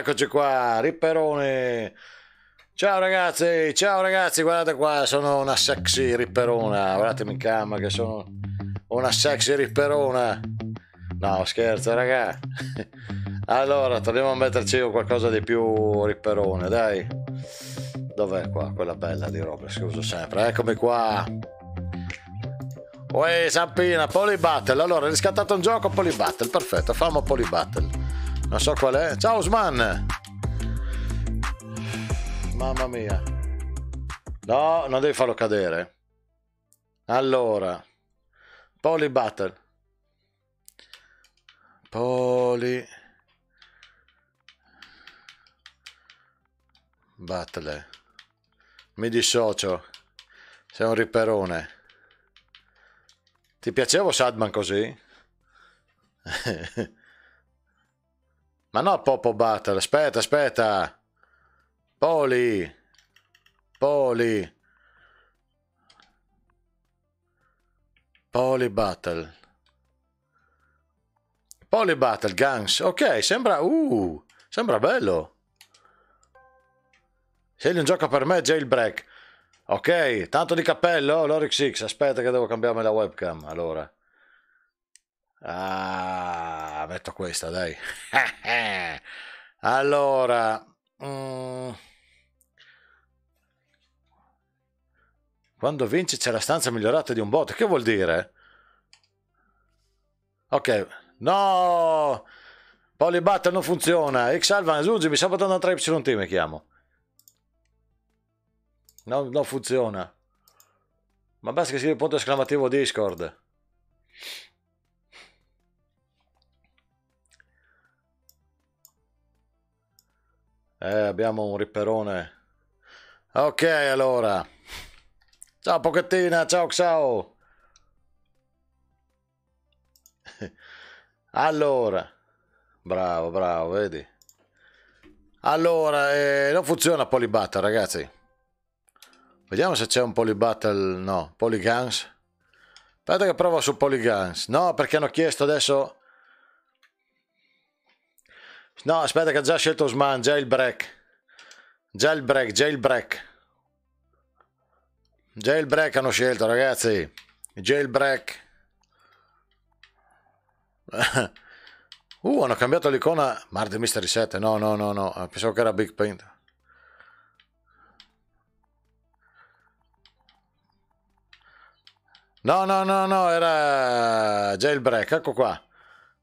Eccoci qua, Ripperone. Ciao ragazzi, ciao ragazzi, guardate qua, sono una sexy ripperona. Guardatemi in camera che sono una sexy ripperona. No, scherzo, raga. Allora, torniamo a metterci qualcosa di più ripperone, dai. Dov'è qua? Quella bella di roba, scuso sempre. Eccomi qua. Uè, Sampina, Polybattle. Allora, hai riscattato un gioco Polybattle, perfetto, famo Polybattle non so qual è. Ciao Osman! Mamma mia. No, non devi farlo cadere. Allora, Poli Battle. Poli Battle. Mi dissocio. Sei un riperone. Ti piaceva Sadman così? Ma no, Popo Battle, aspetta, aspetta. Poli. Poli. Poli Battle. Poli Battle, Guns. Ok, sembra... Uh, sembra bello. Scegli un gioco per me, jailbreak. Ok, tanto di cappello, Lorix X. Aspetta che devo cambiarmi la webcam, allora. Ah metto questa, dai. allora... Um... Quando vince c'è la stanza migliorata di un bot. Che vuol dire? Ok. No! Poly Battle non funziona. X Alvan, aggiungimi, sabato 3 Y mi chiamo. No, non funziona. Ma basta che scrivi punto esclamativo Discord. Eh, abbiamo un ripperone. Ok, allora. Ciao Pochettina, ciao ciao. Allora. Bravo, bravo, vedi. Allora, eh, non funziona Polybattle, ragazzi. Vediamo se c'è un Polybattle, no, Polyguns. Aspetta che provo su Polyguns. No, perché hanno chiesto adesso No, aspetta che ha già scelto Osman, break. Già il break hanno scelto, ragazzi. break. uh, hanno cambiato l'icona Mardi Mystery 7. No, no, no, no. Eh, pensavo che era Big Paint. No, no, no, no, era jailbreak, ecco qua.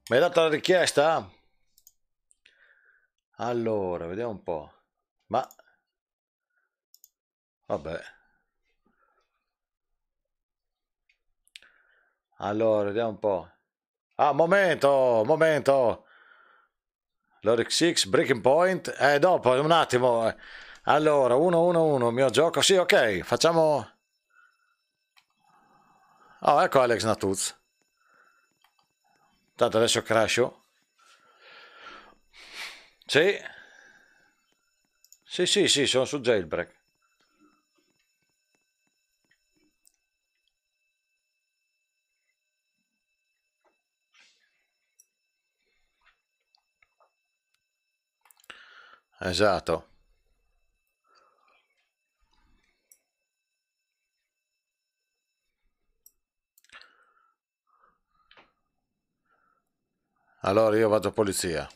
Mi hai dato la richiesta? Allora, vediamo un po'. Ma... Vabbè. Allora, vediamo un po'. Ah, momento, momento. Loric 6, Breaking Point. Eh, dopo, un attimo. Allora, 1-1-1, mio gioco. Sì, ok, facciamo... Oh, ecco Alex Natuz. Tanto adesso crasho. Sì. Sì, sì, sì, sono su jailbreak. Esatto. Allora io vado polizia.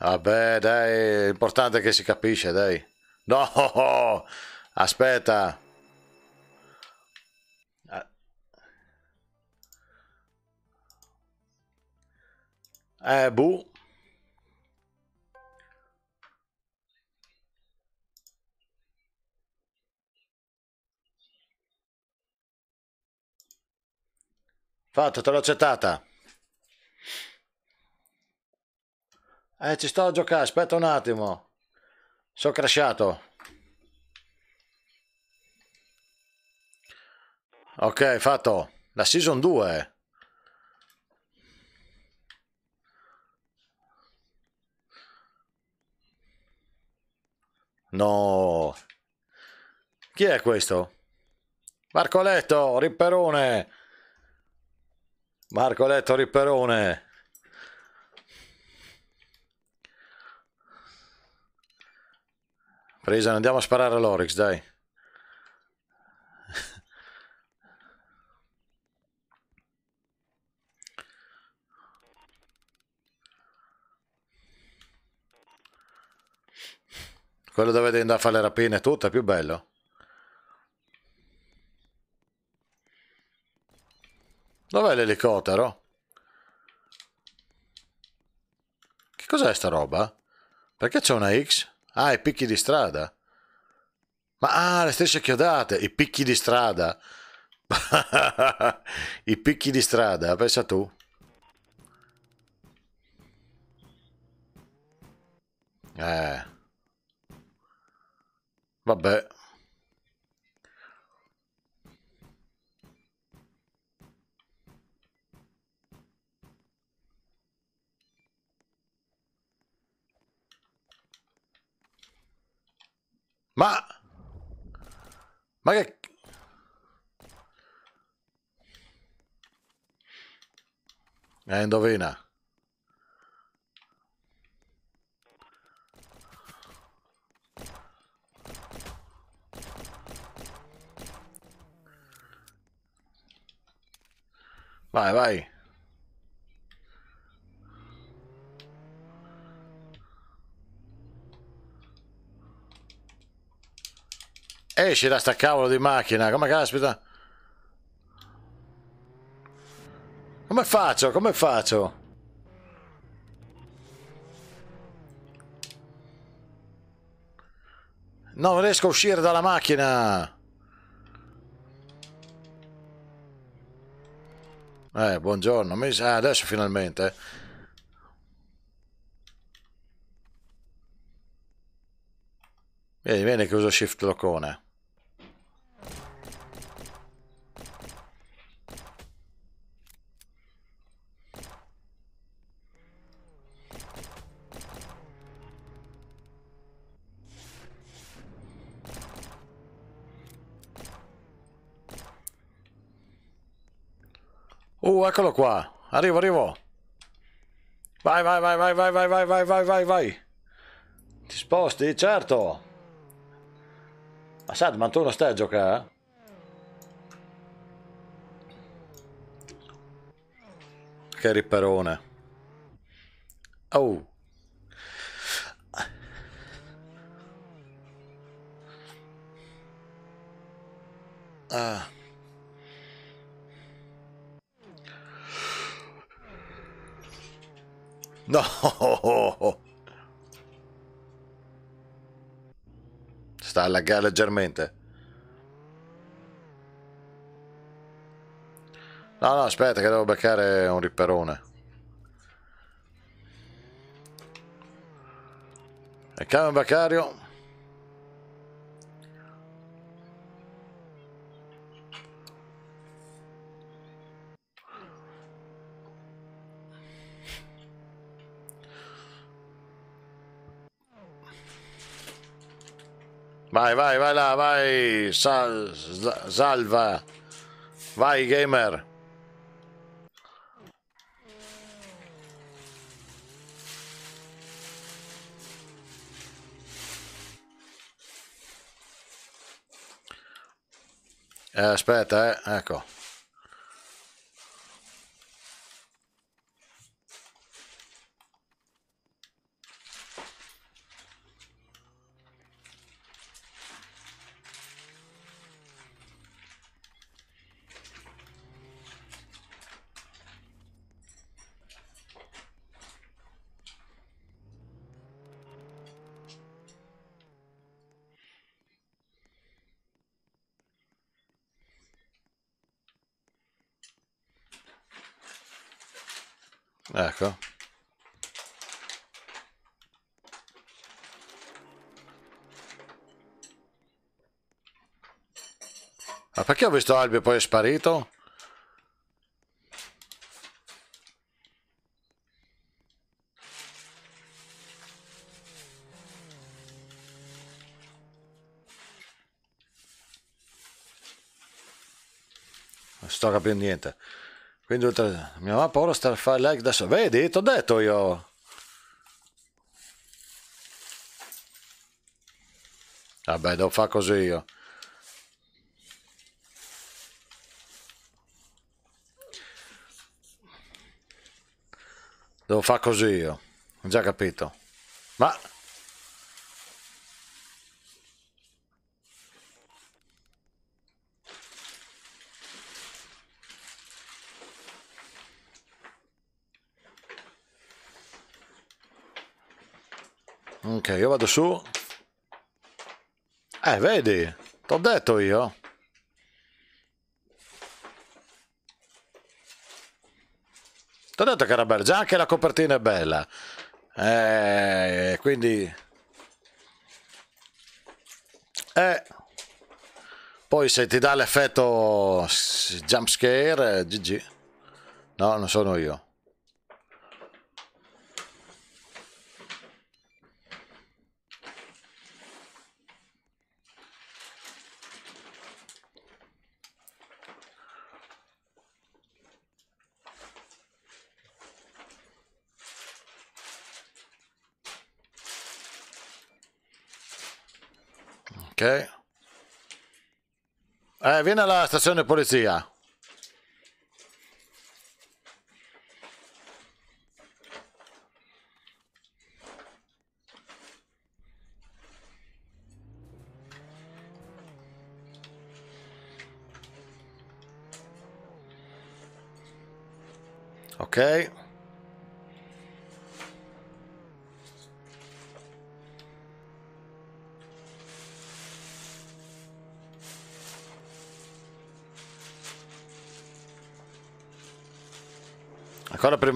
Vabbè, dai, l'importante è che si capisce, dai. No, aspetta. Eh, eh, bu. Fatto, te l'ho accettata. Eh, ci sto a giocare, aspetta un attimo. Sono crashato. Ok, fatto. La season 2. No. Chi è questo? Marco Letto, Ripperone. Marco Letto, Ripperone. Reason, andiamo a sparare all'Orix, dai. Quello dove andare a fare le rapine tutto, è più bello. Dov'è l'elicottero? Che cos'è sta roba? Perché c'è una X? Ah, i picchi di strada? Ma ah, le strisce chiodate, i picchi di strada. I picchi di strada, pensa tu. Eh. Vabbè. Ma... Ma che... Eh, indovina. Vai, vai. Esci eh, da sta cavolo di macchina, come caspita? Come faccio? Come faccio? Non riesco a uscire dalla macchina! Eh, buongiorno, mi sa adesso finalmente. Vieni, vieni che uso shift locone. Oh, eccolo qua. Arrivo, arrivo. Vai, vai, vai, vai, vai, vai, vai, vai, vai, vai, vai. Ti sposti? Certo. Assad, ma tu non stai a giocare? Eh? Che riperone. Oh. Ah. No! Sta a laggare leggermente. No, no, aspetta che devo beccare un ripperone. E cambio beccario. Vai, vai, vai là, vai. Sal, salva. Vai, gamer. Eh, aspetta, eh. ecco. ho visto Albi e poi è sparito? Non sto capendo niente. Quindi oltre... mia mamma paura sta a fare like adesso. Vedi, ti ho detto io. Vabbè, devo fare così io. Devo fare così io. Ho già capito. Ma... Ok, io vado su. Eh, vedi? T'ho detto io. Ti ho detto che era bella, già anche la copertina è bella. Eh, quindi... Eh. Poi se ti dà l'effetto jump scare, eh, GG. No, non sono io. Ok. Eh, vieni alla stazione polizia.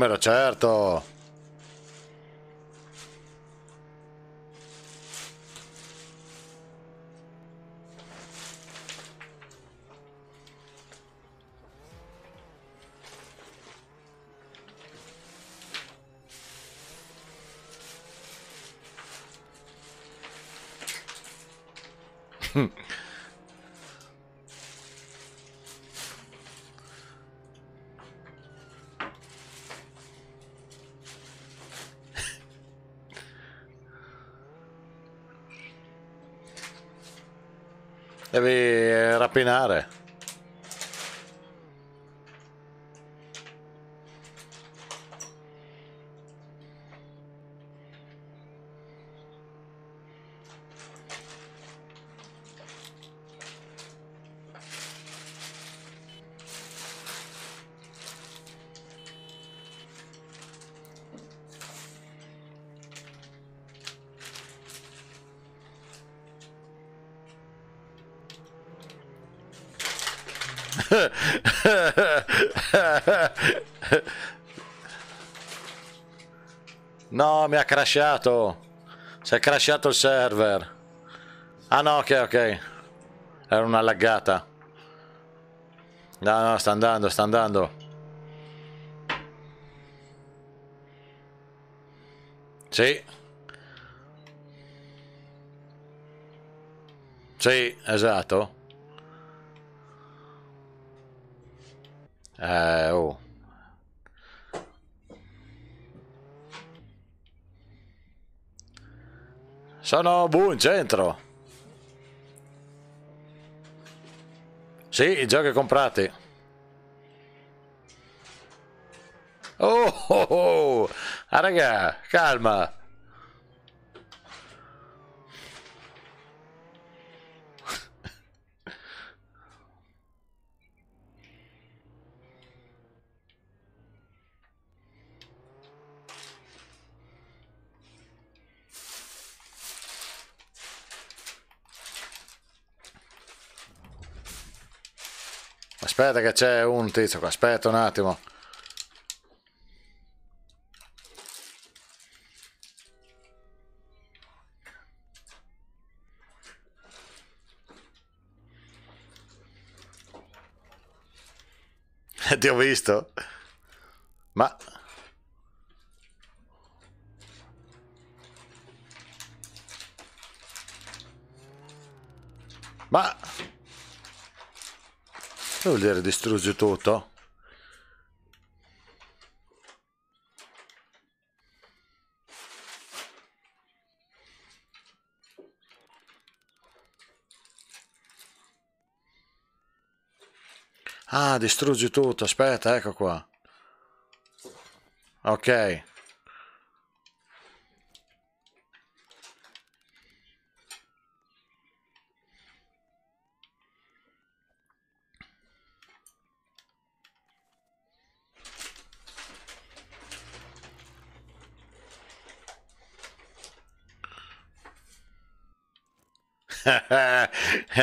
camera, certo. tātara. crashato. Si è crashato il server. Ah no, ok, ok. Era una laggata. No, no, sta andando, sta andando. Sì. Sì, esatto. Sono bu in centro. Sì, i giochi comprati. Oh, oh, oh. Ah, raga, calma. Aspetta che c'è un tizio qua, aspetta un attimo. Ti ho visto. Ma... Ma che vuol dire distruggi tutto? Ah, distruggi tutto, aspetta, ecco qua. Ok.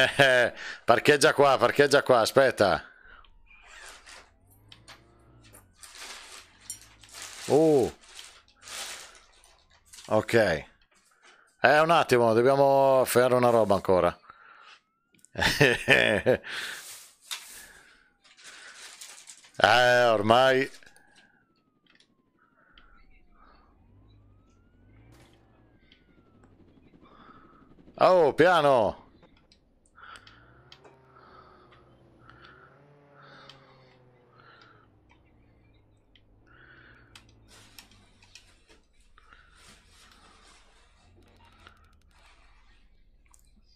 parcheggia qua, parcheggia qua, aspetta. Uh. Ok. Eh, un attimo, dobbiamo fare una roba ancora. eh, ormai... Oh, piano!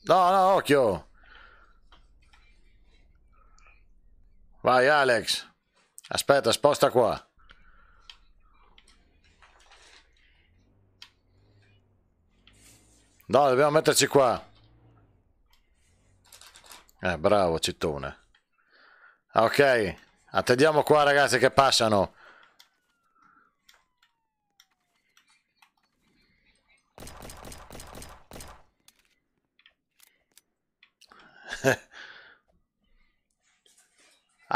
No, no, occhio. Vai Alex. Aspetta, sposta qua. No, dobbiamo metterci qua. Eh, bravo, cittone. Ok, attendiamo qua ragazzi che passano.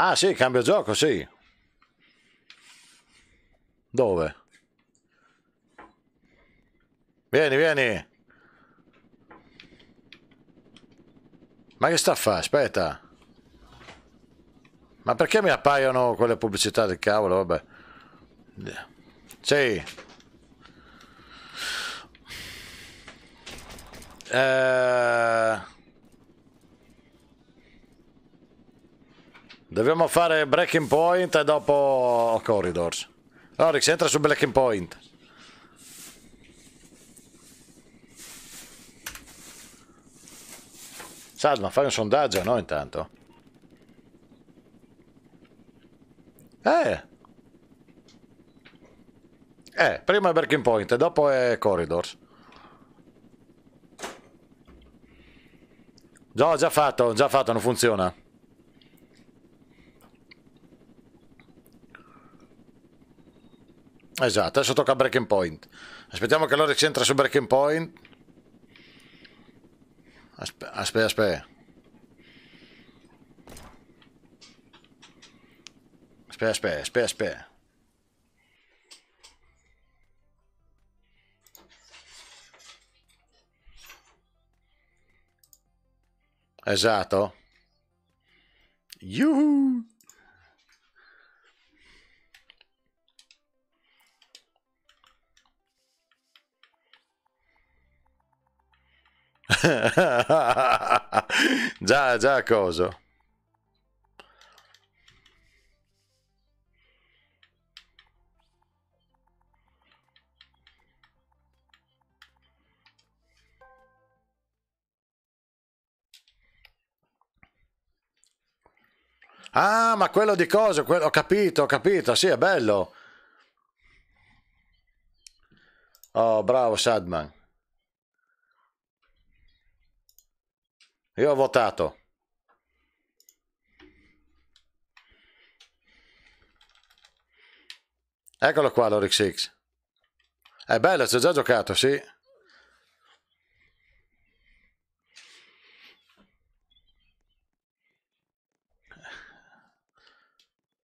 Ah sì, cambio gioco, sì. Dove? Vieni, vieni. Ma che sta a fare? Aspetta. Ma perché mi appaiono quelle pubblicità del cavolo? Vabbè. Sì. Eh... Dobbiamo fare breaking point e dopo corridors. Orix, entra su breaking point. Salma, fai un sondaggio, no, intanto? Eh! Eh, prima è breaking point e dopo è corridors. No, già fatto, ho già fatto, non funziona. Esatto, adesso tocca break and point. Aspettiamo che Lorex entra su break and point. Aspetta, aspetta. Aspe. Aspetta, aspetta, aspetta, aspetta. Esatto. Yuhu! già, già coso. Ah, ma quello di cosa? Quello, ho capito, ho capito, sì, è bello. Oh, bravo Sadman. Io ho votato. Eccolo qua l'Orix X. È bello, si è già giocato, sì.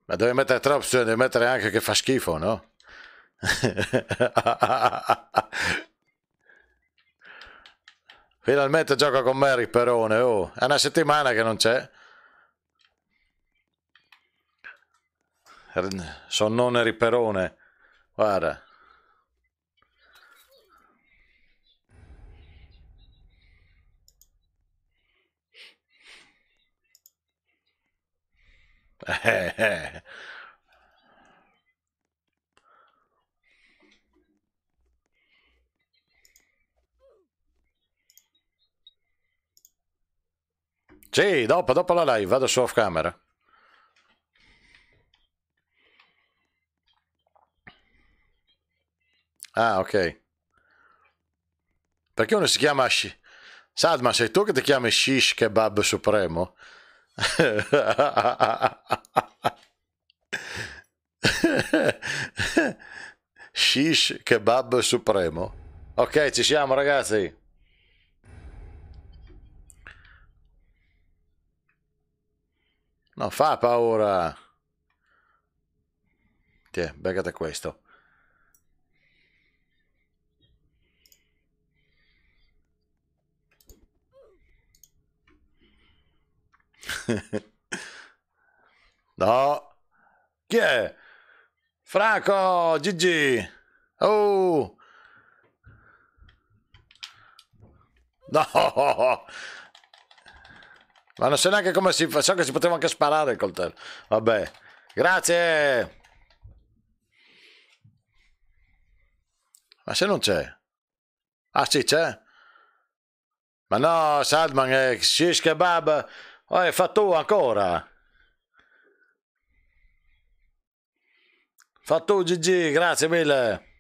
Ma devi mettere tre opzioni, devi mettere anche che fa schifo, no? Finalmente gioca con me Riperone, oh. È una settimana che non c'è. Sonnone Riperone, Guarda. Eh, eh. Sì, dopo, dopo la live, vado su off camera. Ah, ok. Perché uno si chiama... Sh- Sadma, sei tu che ti chiami Shish Kebab Supremo? Shish Kebab Supremo. Ok, ci siamo ragazzi. Non fa paura. Tiè, begate questo. no. Chi è? Franco, Gigi. Oh. No. Ma non so neanche come si fa, so che si poteva anche sparare il coltello. Vabbè, grazie! Ma se non c'è? Ah sì, c'è? Ma no, Salman, è eh, shish kebab, oh, è fatto ancora! Fatto Gigi, grazie mille!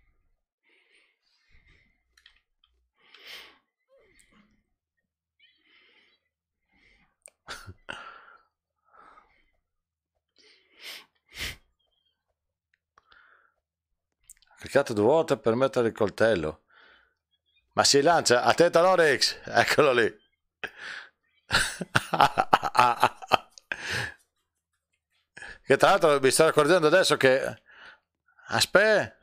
picchiato due volte per mettere il coltello. Ma si lancia, attenta Lorex, eccolo lì. che tra l'altro mi sto accorgendo adesso che... Aspetta.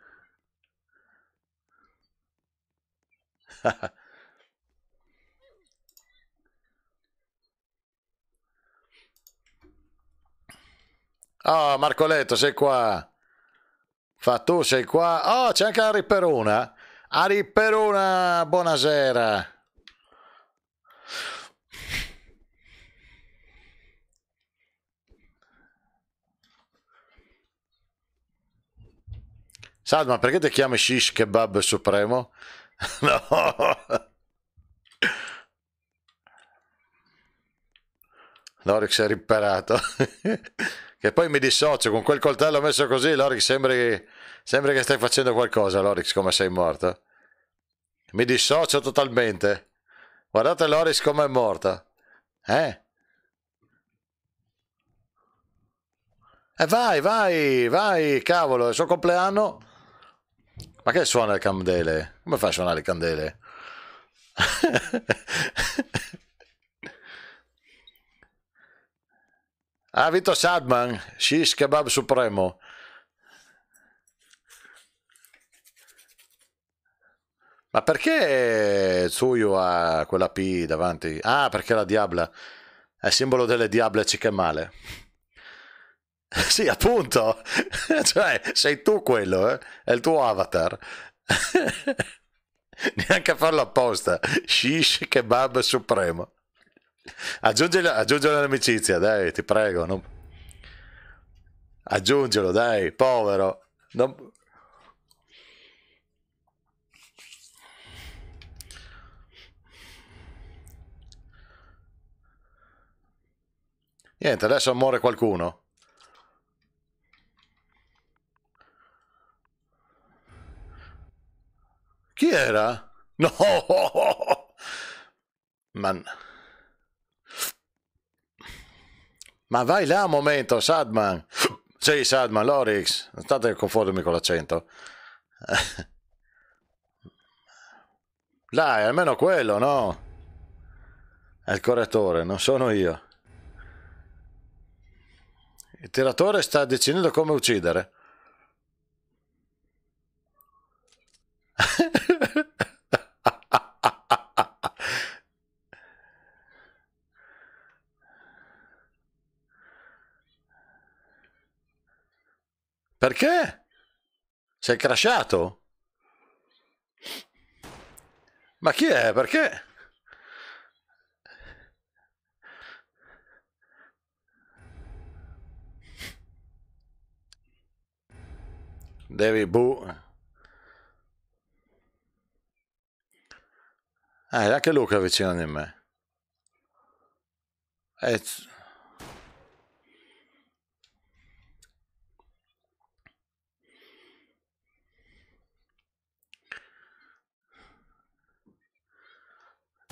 oh Marcoletto, sei qua. Fa tu sei qua. Oh, c'è anche Ari Peruna. Ari Peruna, buonasera. Salma, perché ti chiami Shish Kebab Supremo? no. Lorix è rimperato. che poi mi dissocio con quel coltello messo così, Lorix, sembra che, sembra che stai facendo qualcosa, Lorix, come sei morto. Mi dissocio totalmente. Guardate Loris come è morta. Eh? E eh, vai, vai, vai, cavolo, è il suo compleanno. Ma che suona le candele? Come fai a suonare le candele? Ha ah, vinto Sadman, Shish Kebab Supremo. Ma perché Tsuyu ha quella P davanti? Ah, perché la Diabla è simbolo delle Diable Chicken Male. sì, appunto. cioè, sei tu quello, eh? È il tuo avatar. Neanche a farlo apposta. Shish Kebab Supremo. Aggiungilo, aggiungilo all'amicizia, dai, ti prego. Non... Aggiungilo, dai, povero. Non... Niente, adesso muore qualcuno. Chi era? No! Man... Ma vai là un momento, Sadman. Sì, Sadman, Lorix. Non state a confondermi con l'accento. Dai, almeno quello, no? È il correttore, non sono io. Il tiratore sta decidendo come uccidere. Perché? Sei crashato? Ma chi è? Perché? Devi bu... è eh, anche Luca vicino a me. E...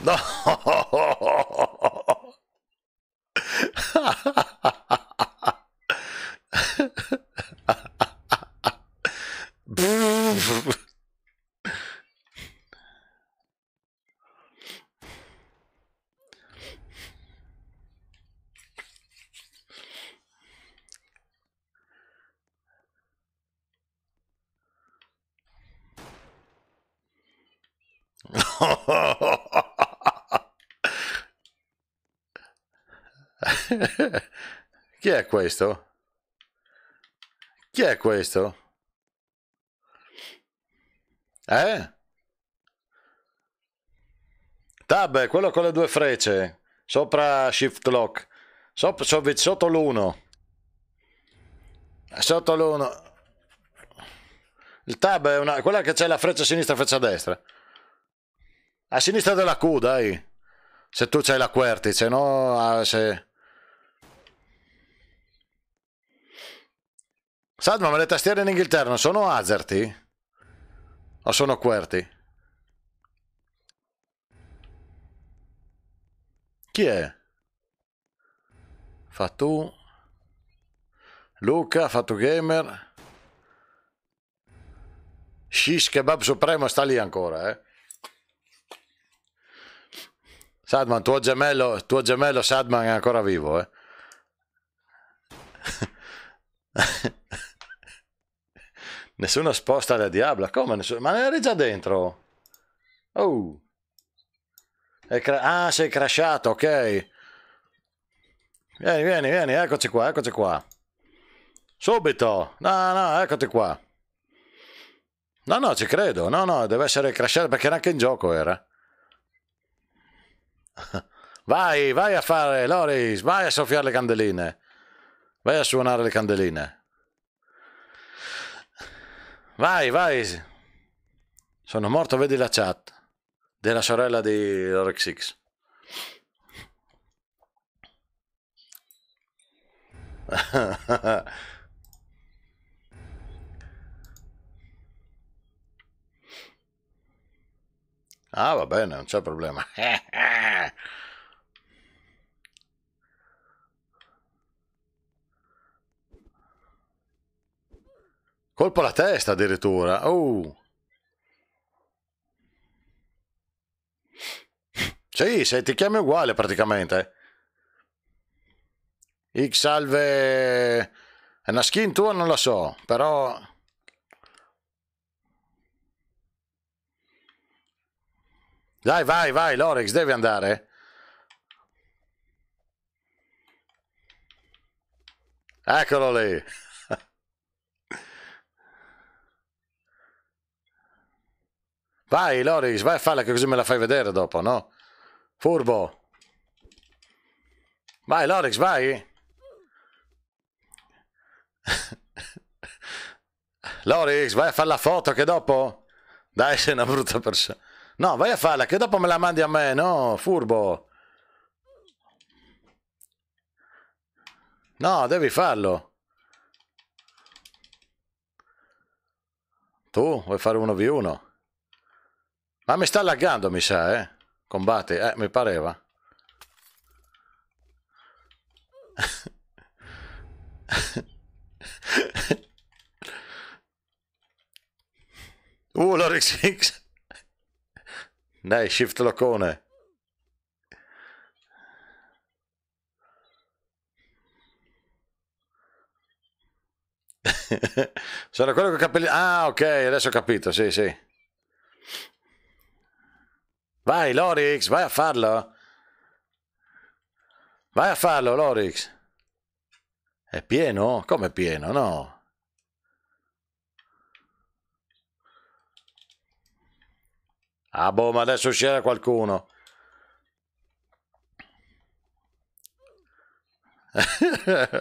Não. questo? Chi è questo? Eh? Tab, è quello con le due frecce. Sopra shift lock. Sop, sop, sotto l'uno. Sotto l'uno. Il tab è una, quella che c'è la freccia sinistra e freccia destra. A sinistra della Q, dai. Se tu c'hai la QWERTY, se no... Ah, se... Sadma, ma le tastiere in Inghilterra sono azerti? O sono querti? Chi è? Fatu Luca, Fatu Gamer Shish Kebab Supremo sta lì ancora, eh Sadman, tuo gemello, tuo gemello Sadman è ancora vivo, eh Nessuna sposta la diabla, come nessuno? Ma eri già dentro. Oh. ah, sei crashato, ok. Vieni, vieni, vieni, eccoci qua, eccoci qua. Subito. No, no, eccoti qua. No, no, ci credo. No, no, deve essere crashato perché era anche in gioco, era. Vai, vai a fare, Loris, vai a soffiare le candeline. Vai a suonare le candeline. Vai, vai. Sono morto, vedi la chat della sorella di Rexix. ah, va bene, non c'è problema. Colpo alla testa addirittura. Oh. Sì, se ti chiami uguale praticamente. X salve... È una skin tua non la so, però... Dai, vai, vai, Lorex, devi andare. Eccolo lì. Vai Loris, vai a farla che così me la fai vedere dopo, no? Furbo. Vai Loris, vai. Loris, vai a fare la foto che dopo... Dai, sei una brutta persona. No, vai a farla che dopo me la mandi a me, no? Furbo. No, devi farlo. Tu vuoi fare uno v 1 Ah, mi sta laggando, mi sa, eh. Combatti, eh, mi pareva. uh, l'Orix Dai, shift locone. Sono quello con i capelli... Ah, ok, adesso ho capito, sì, sì. Vai Lorix, vai a farlo. Vai a farlo Lorix. È pieno? Come è pieno? No. Ah boh, ma adesso uscirà qualcuno.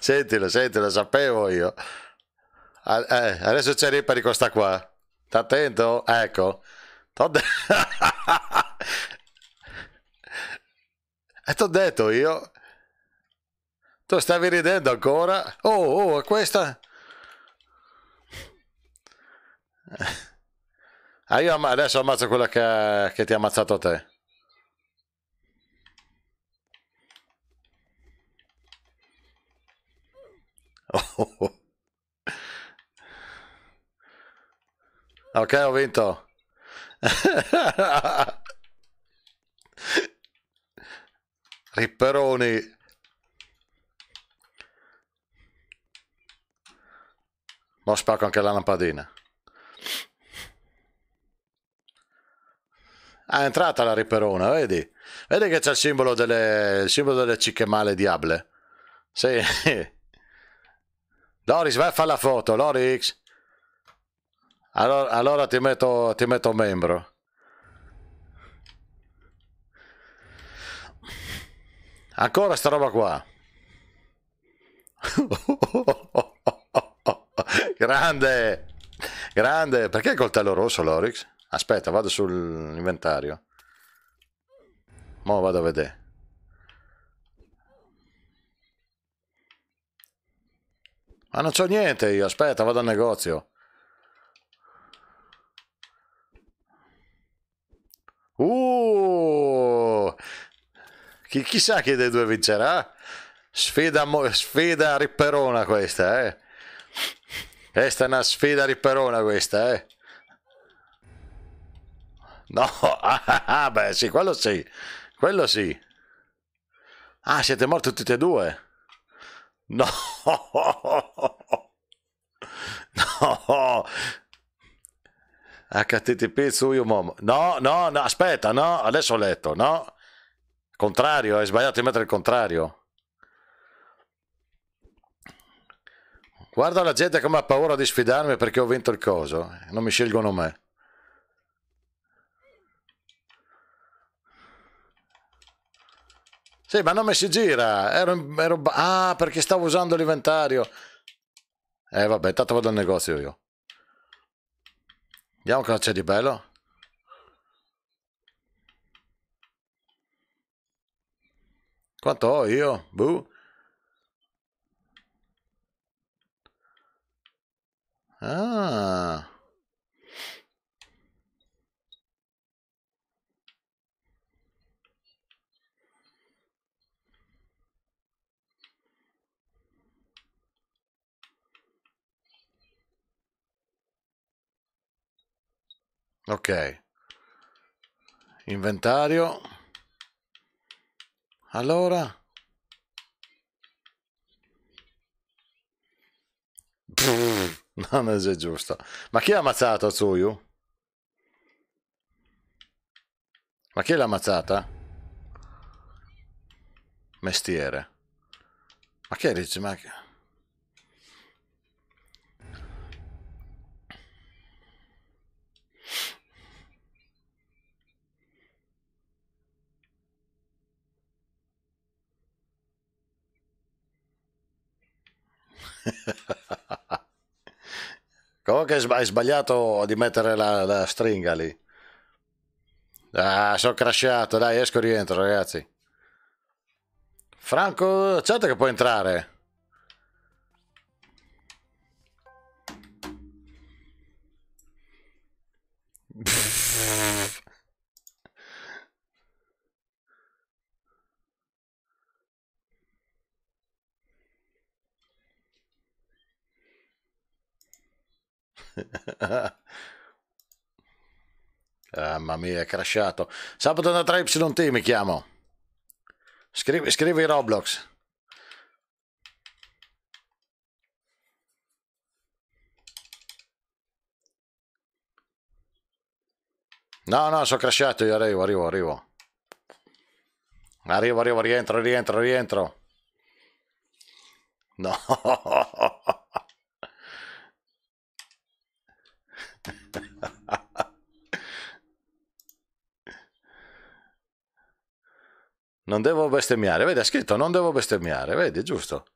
sentilo, sentilo, sapevo io. Eh, adesso c'è ripari questa qua. T'attento? Ecco e eh, t'ho detto io. Tu stavi ridendo ancora? Oh, oh, questa... Ah, io adesso ammazzo quella che, che ti ha ammazzato a te. Oh. Ok, ho vinto. Ripperoni. Ma spacco anche la lampadina. Ah, è entrata la ripperona, vedi? Vedi che c'è il simbolo delle, il simbolo delle cicche male diable. Sì. Loris, vai a fare la foto, Lorix. Allora, allora ti, metto, ti metto membro. Ancora sta roba qua. grande, grande. Perché il coltello rosso, Lorix? Aspetta, vado sull'inventario. Mo vado a vedere. Ma non c'ho niente io, aspetta, vado al negozio. Chi, chissà chi dei due vincerà. Sfida, sfida ripperona questa, eh. Questa è una sfida ripperona questa, eh. No, ah, ah, beh sì, quello sì, quello sì. Ah, siete morti tutti e due? No, no, http su io mom. No, no, no, aspetta, no, adesso ho letto, no. Contrario, hai sbagliato di mettere il contrario. Guarda la gente come ha paura di sfidarmi perché ho vinto il coso. Non mi scelgono me. Sì, ma non mi si gira. Ero, ero, ah, perché stavo usando l'inventario. Eh, vabbè, intanto vado al negozio io. Vediamo cosa c'è di bello. Quanto ho io? Buh. Ah. Ok. Inventario. Allora? non è giusto. Ma chi ha ammazzato Tsuyu? Ma chi l'ha ammazzata? Mestiere. Ma che dice? Ma... Che... Comunque hai sbagliato di mettere la, la stringa lì. Ah, sono crashato, dai, esco rientro, ragazzi. Franco, certo che puoi entrare. ah, mamma mia, è crashato. Sabato da 3YT mi chiamo. Scrivi, scrivi Roblox. No, no, sono crashato, io arrivo, arrivo, arrivo. Arrivo, arrivo, rientro, rientro, rientro. No. non devo bestemmiare, vedi, ha scritto non devo bestemmiare, vedi, giusto.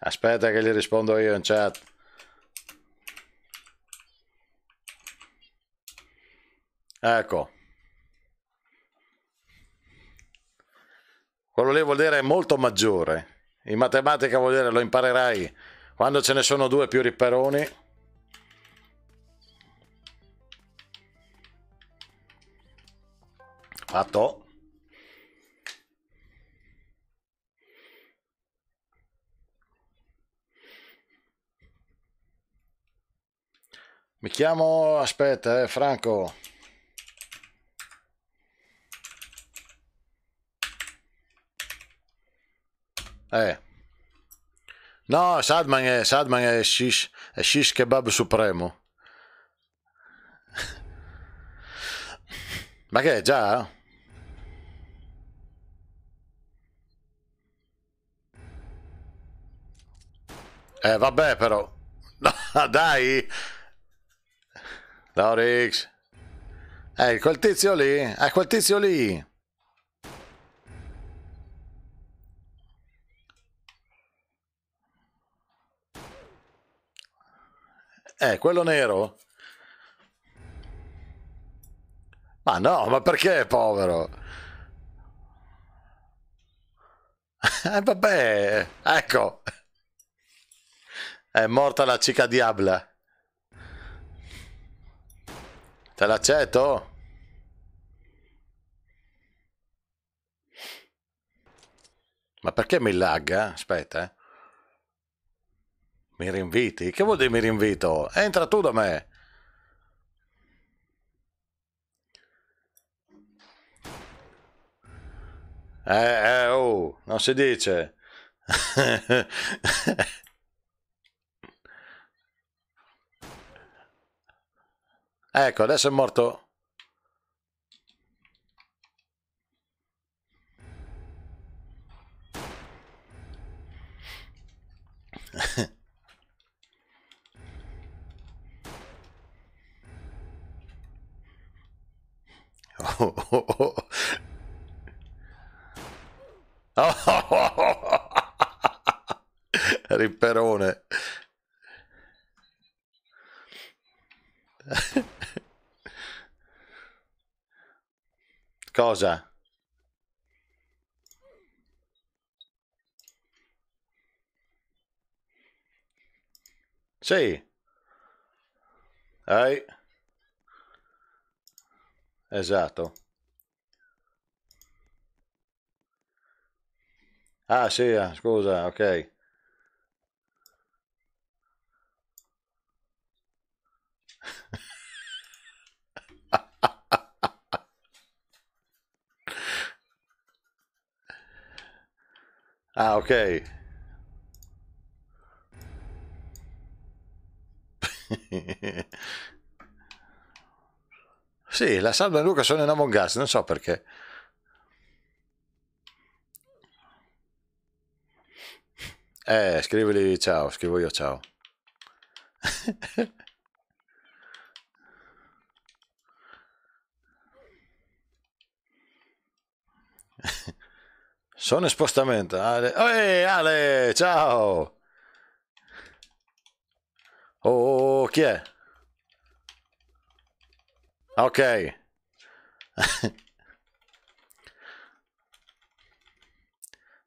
Aspetta che gli rispondo io in chat. Ecco. Quello lì vuol dire molto maggiore. In matematica vuol dire lo imparerai quando ce ne sono due più ripperoni. Fatto. Mi chiamo, aspetta, eh, Franco. Eh. No, Sadman è, Sadman è, shish, è shish kebab supremo. Ma che è già? Eh vabbè però. No, dai. Laurix. Eh, quel tizio lì. Eh, quel tizio lì. Eh, quello nero? Ma no, ma perché, povero? Eh, vabbè, ecco. È morta la cica diabla. Te l'accetto? Ma perché mi lagga? Aspetta, eh. Mi rinviti? Che vuol dire mi rinvito? Entra tu da me! Eh, eh, oh, non si dice. ecco, adesso è morto. Oh, Ripperone. Cosa? Sì. Ehi. Esatto. Ah, sì, ah, scusa, ok. ah, ok. Sì, la Salva e Luca sono in Among Us, non so perché. Eh, scrivili ciao, scrivo io ciao. Sono in spostamento. Ale, Ehi, Ale ciao. Oh, oh, oh chi è? Ok.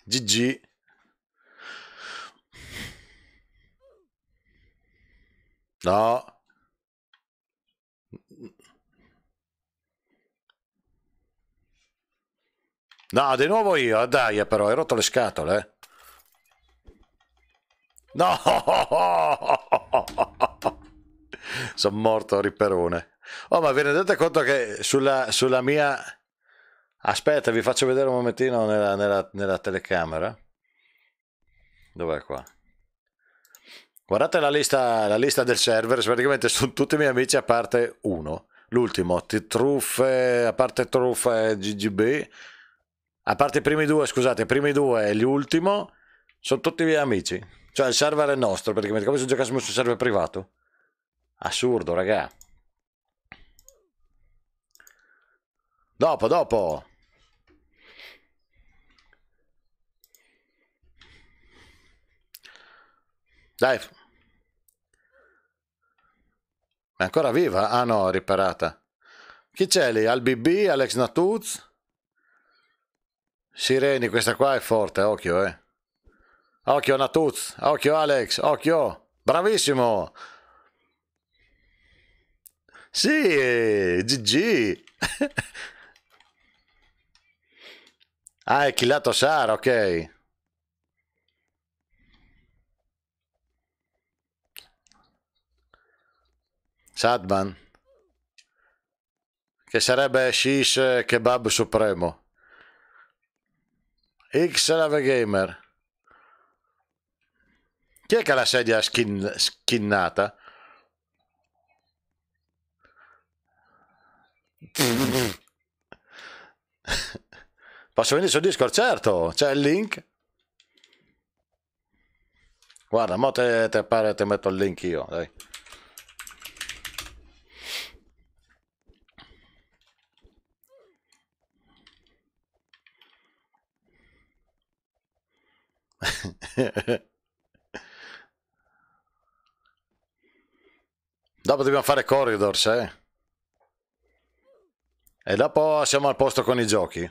GG. No. No, di nuovo io, dai, però hai rotto le scatole. No! Sono morto riperone. Oh, ma vi rendete conto che sulla, sulla mia... Aspetta, vi faccio vedere un momentino nella, nella, nella telecamera. Dov'è qua? Guardate la lista, la lista del server, praticamente sono tutti i miei amici a parte uno. L'ultimo, truffe, a parte truffe GGB, a parte i primi due, scusate, i primi due e l'ultimo, sono tutti i miei amici. Cioè il server è nostro, praticamente, come se giocassimo sul server privato. Assurdo, raga. Dopo, dopo. Dai. È ancora viva? Ah no, riparata. Chi c'è lì? Al BB, Alex Natuz? Sireni, questa qua è forte, occhio eh. Occhio Natuz, occhio Alex, occhio. Bravissimo. Sì, GG. Ah, hai killato Sara, ok. Sadman. Che sarebbe Shish Kebab Supremo. X Xlave Gamer. Chi è che ha la sedia skin, skinnata? Posso venire su Discord? Certo, c'è il link. Guarda, mo te, te pare te metto il link io, dai. dopo dobbiamo fare corridors, eh. E dopo siamo al posto con i giochi.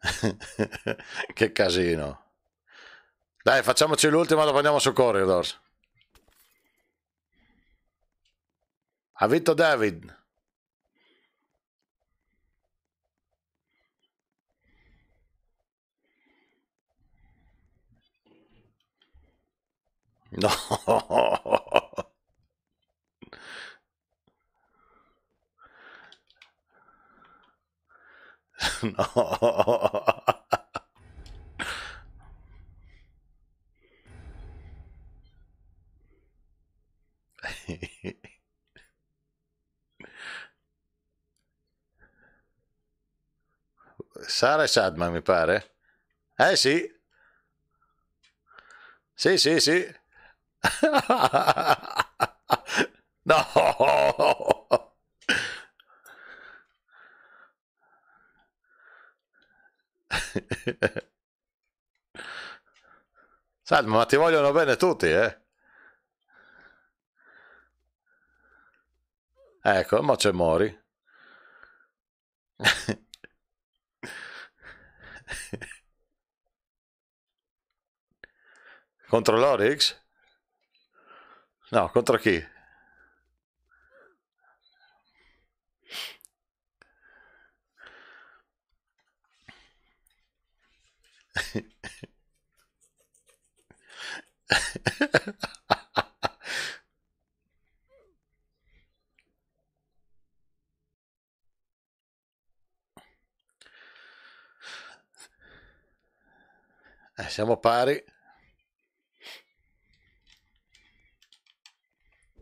che casino. Dai, facciamoci l'ultima, dopo andiamo su Corridors. Ha vinto David. No. no. Sara e Sadma, mi pare. Eh sì. Sì, sì, sì. no. Salmo, ma ti vogliono bene tutti, eh? Ecco, ma c'è Mori. contro l'Orix? No, contro chi? eh, siamo pari.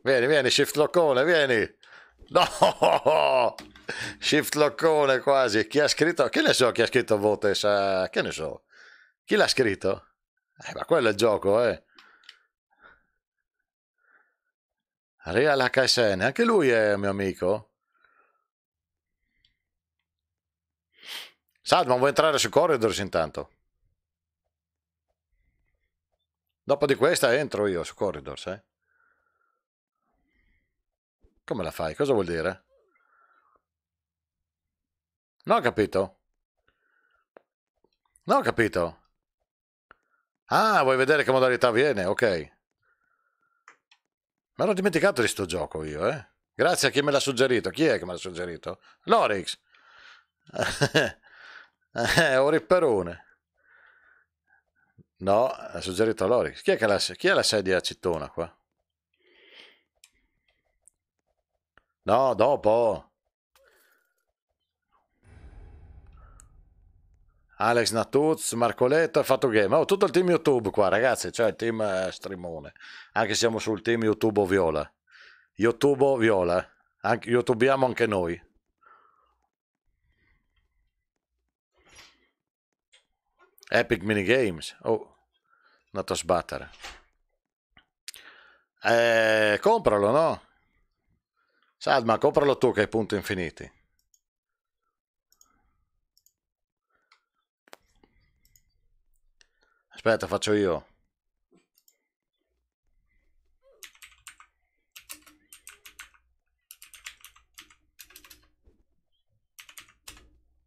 Vieni, vieni, shift locone vieni. No! Shift locone quasi. Chi ha scritto? Che ne so chi ha scritto vote? Sa... Eh? Che ne so? Chi l'ha scritto? Eh, ma quello è il gioco, eh. Real HSN, anche lui è mio amico. Sadman, vuoi entrare su Corridors intanto? Dopo di questa entro io su Corridors, eh. Come la fai? Cosa vuol dire? Non ho capito. Non ho capito. Ah, vuoi vedere che modalità viene? Ok. Me l'ho dimenticato di sto gioco io, eh. Grazie a chi me l'ha suggerito. Chi è che me l'ha suggerito? Lorix. eh, un ripperone. No, ha suggerito Lorix. Chi è, che la, chi è la sedia a cittona qua? No, dopo. Alex Natuz, Marcoletta, fatto game. Oh, tutto il team YouTube qua, ragazzi, cioè il team eh, streamone. Anche siamo sul team YouTube Viola. YouTube Viola. Anche, YouTubiamo anche noi. Epic Minigames. Oh, andato a sbattere. Eh, compralo, no? Salma, compralo tu che hai punti infiniti. Aspetta, faccio io.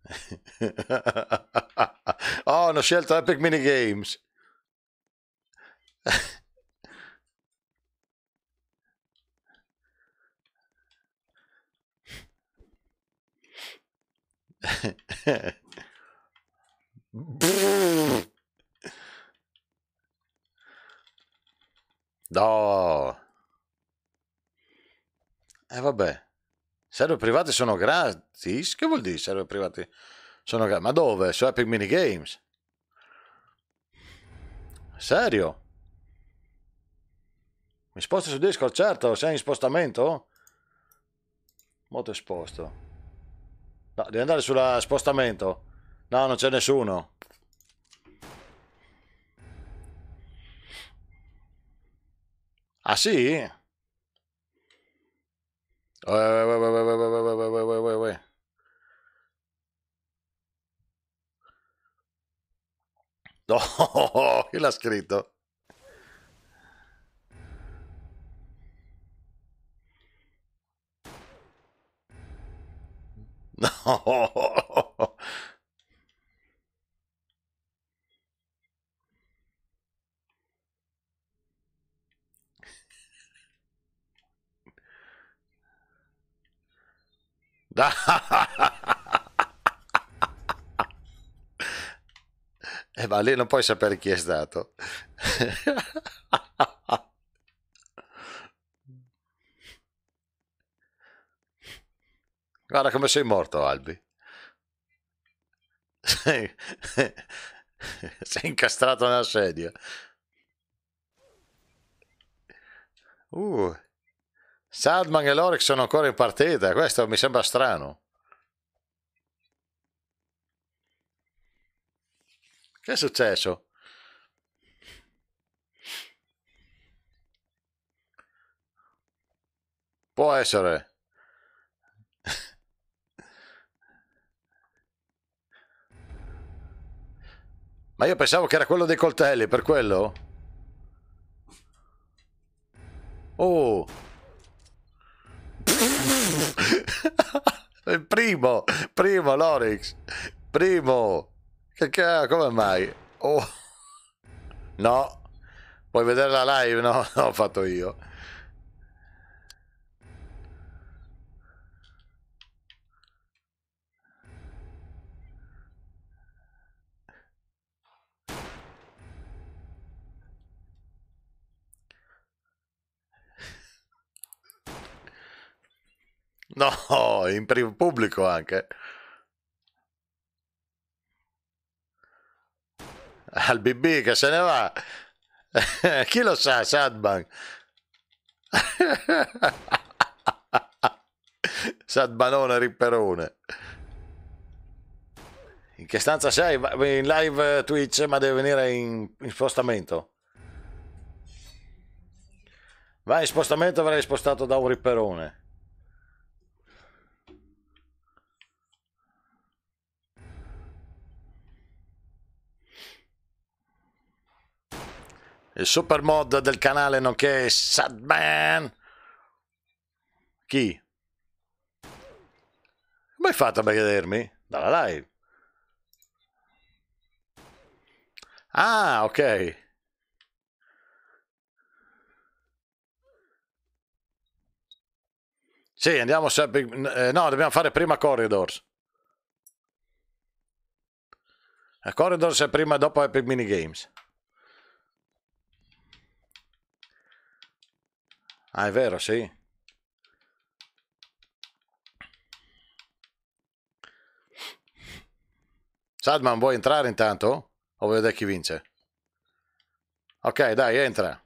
oh, hanno scelto Epic Minigames. Brrr. No. E eh, vabbè. Serve privati sono gratis? Che vuol dire serve privati sono gratis? Ma dove? Su Epic Minigames? Serio? Mi sposto su Discord, certo, sei in spostamento? Molto esposto. No, devi andare sulla spostamento. No, non c'è nessuno. Así. No, lo ha escrito? No. Da. Eh, ma lì non puoi sapere chi è stato. Guarda come sei morto, Albi. Sei, sei incastrato nella sedia. Uh. Sadman e Loric sono ancora in partita, questo mi sembra strano. Che è successo? Può essere. Ma io pensavo che era quello dei coltelli, per quello? Oh! primo, primo Lorix, primo. Che cazzo, come mai? Oh. No, vuoi vedere la live? No, l'ho no, fatto io. No, in pubblico anche. Al BB che se ne va. Chi lo sa, Sadbank? Sadbanone ripperone. In che stanza sei? In live eh, Twitch, ma deve venire in, in spostamento. Vai in spostamento, verrai spostato da un ripperone. il super mod del canale nonché sad man Chi? Come hai fatto a vedermi? Dalla live. Ah, ok. Sì, andiamo sempre... Eh, no, dobbiamo fare prima Corridors. Eh, Corridors è prima e dopo Epic Minigames. Ah, è vero, sì. Sadman, vuoi entrare intanto? O vuoi vedere chi vince? Ok, dai, entra.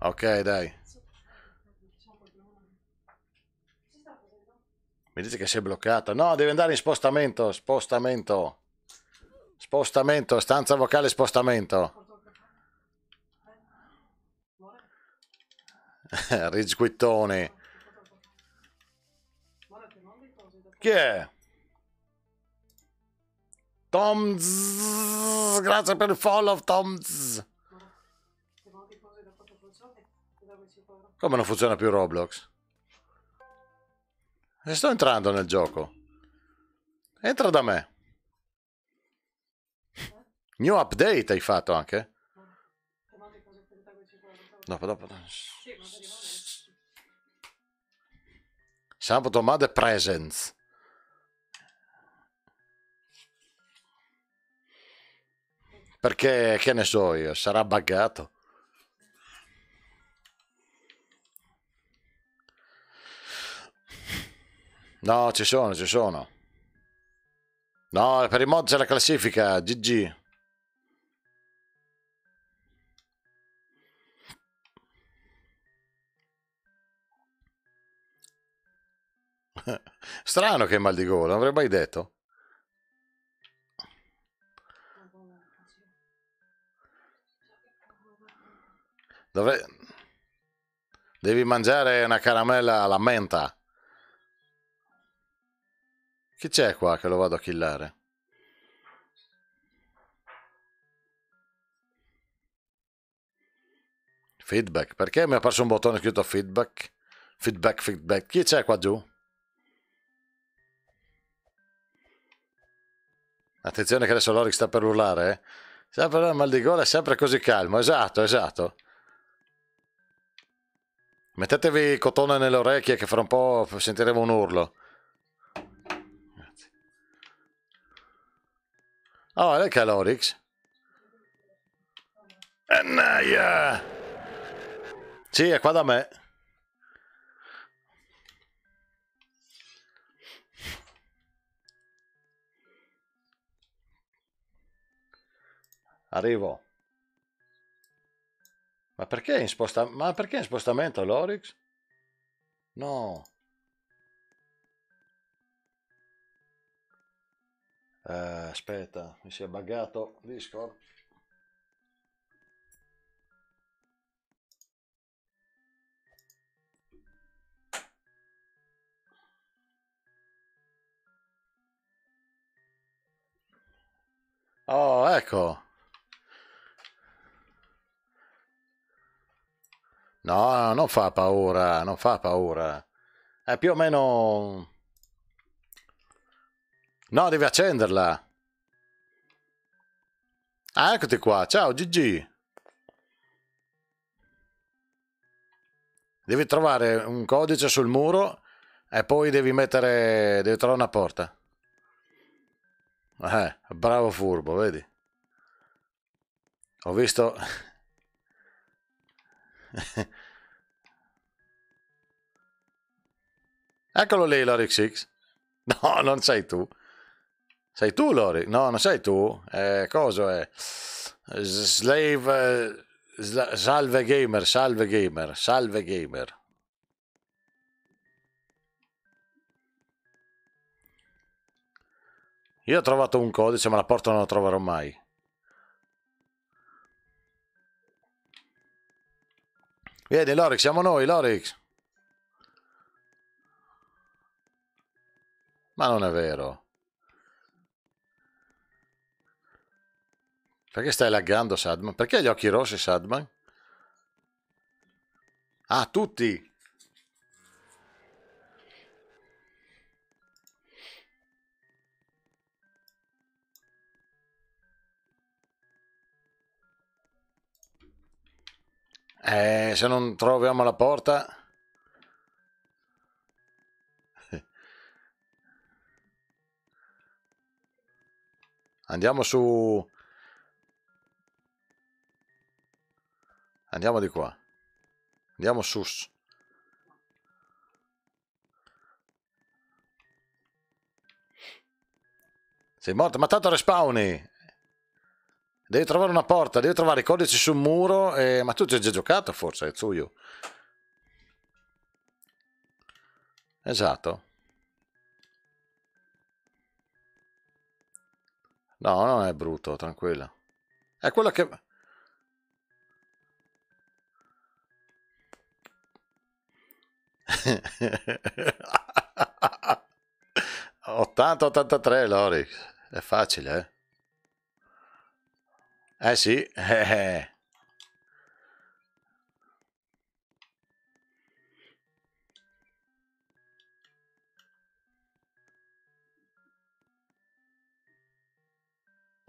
Ok, dai. Mi dice che si è bloccata. No, deve andare in spostamento, spostamento. Spostamento, stanza vocale spostamento. Rizquittoni. Chi è? Tom grazie per il follow Tom Come non funziona più Roblox? E sto entrando nel gioco. Entra da me. New update hai fatto anche? Dopo, dopo. Sabato Mother Presence. Perché, che ne so io, sarà buggato. No, ci sono, ci sono. No, per i mod c'è la classifica, GG. Strano che mal di gola, non avrei mai detto. Dove... Devi mangiare una caramella alla menta. Chi c'è qua che lo vado a killare? Feedback. Perché mi ha perso un bottone scritto feedback? Feedback, feedback. Chi c'è qua giù? Attenzione che adesso Loric sta per urlare. Eh? Sta il mal di gola, è sempre così calmo. Esatto, esatto. Mettetevi cotone nelle orecchie che fra un po' sentiremo un urlo. Oh, lei che è Lorix? Annaia! Eh, sì, è qua da me. Arrivo. Ma perché in, sposta... Ma perché in spostamento l'Orix? No. Eh, aspetta, mi si è buggato Discord. Oh, ecco. No, non fa paura, non fa paura. È più o meno... No, devi accenderla. Ah, eccoti qua. Ciao, GG. Devi trovare un codice sul muro e poi devi mettere... devi trovare una porta. Eh, bravo furbo, vedi? Ho visto... Eccolo lì l'Orix No, non sei tu. Sei tu Lori? No, non sei tu. Eh, coso è? Slave... Sla, salve gamer, salve gamer, salve gamer. Io ho trovato un codice, ma la porta non la troverò mai. Vieni Lorix, siamo noi, Lorix. Ma non è vero. Perché stai laggando Sadman? Perché hai gli occhi rossi Sadman? Ah, tutti! Eh, se non troviamo la porta... Andiamo su... Andiamo di qua. Andiamo sus. Sei morto, ma tanto respawni! Devi trovare una porta, devi trovare i codici sul muro. E... Eh, ma tu ci hai già giocato forse, Tsuyu? Esatto. No, non è brutto, tranquilla. È quello che... ...80-83, Lorix. È facile, eh? Ah, sí.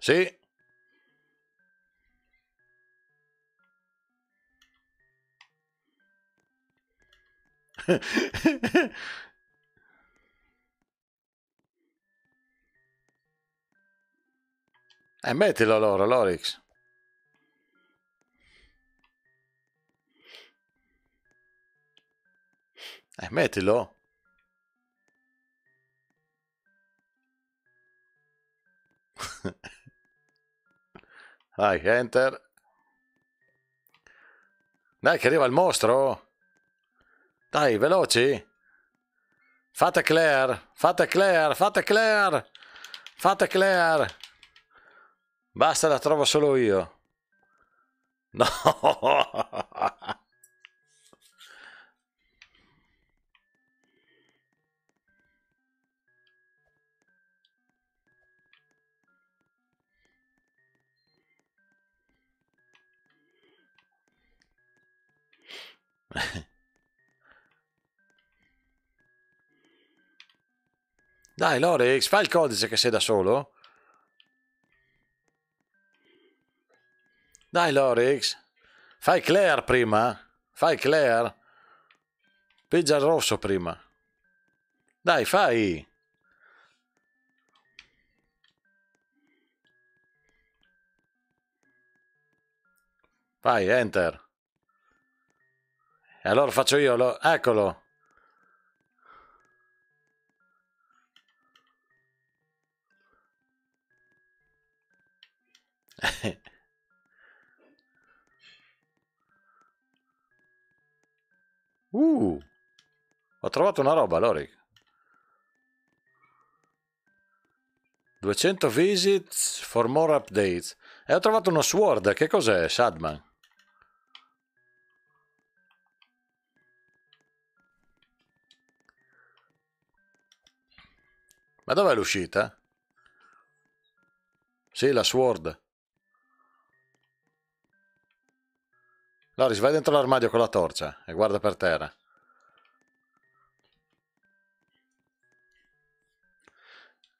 sí. E eh, mettilo loro, Lorix. E eh, mettilo. Vai, enter. Dai che arriva il mostro. Dai, veloci. Fate Claire, fate Claire, fate Claire. Fate Claire. Basta, la trovo solo io. No! Dai Lorex, fai il codice che sei da solo. Dai Lorix, fai Claire prima, eh. fai clear. Peggia il rosso prima. Dai, fai. Vai, enter. E allora faccio io, lo... eccolo. Uh! Ho trovato una roba, Loric. 200 visits for more updates. E ho trovato uno sword. Che cos'è, Sadman? Ma dov'è l'uscita? Sì, la sword. Loris, vai dentro l'armadio con la torcia e guarda per terra.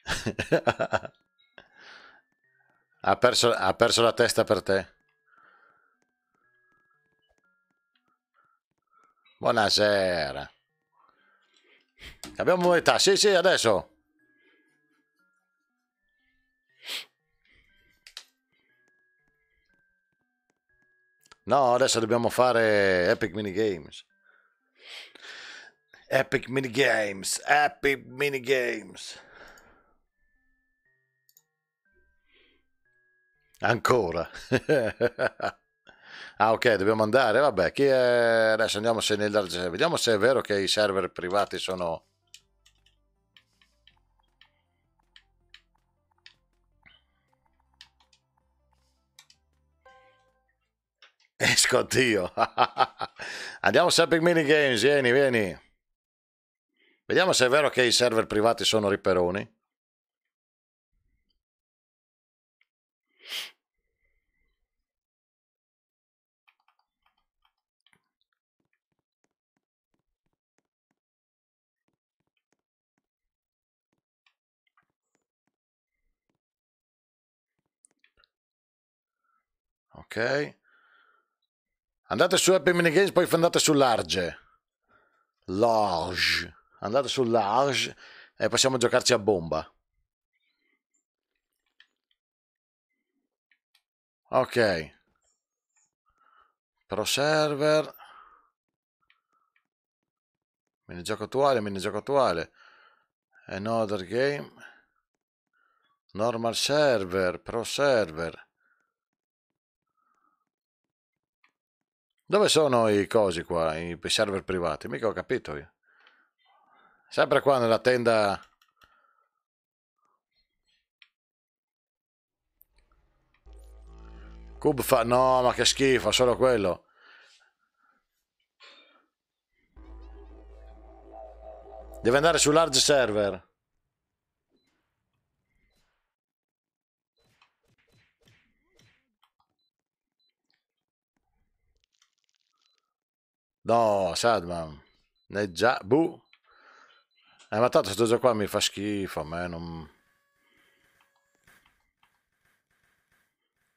ha, perso, ha perso la testa per te. Buonasera. Abbiamo età, sì sì, adesso. No, adesso dobbiamo fare Epic Minigames. Epic Minigames. Epic Minigames. Ancora. ah, ok, dobbiamo andare. Vabbè, chi è... adesso andiamo se nel... Vediamo se è vero che i server privati sono Porco Dio. Andiamo sempre in minigames, vieni, vieni. Vediamo se è vero che i server privati sono riperoni. Ok. Andate su App Mini Games, poi andate su Large. Large. Andate su Large e possiamo giocarci a bomba. Ok. Pro server. Minigioco attuale, minigioco attuale. Another game. Normal server, pro server. Dove sono i cosi qua, i server privati? Mica ho capito io. Sempre qua nella tenda... Cube fa... No, ma che schifo, solo quello. Deve andare su large server. No, Sadman, ne già, buh. Eh, ma tanto questo gioco qua mi fa schifo, a me non...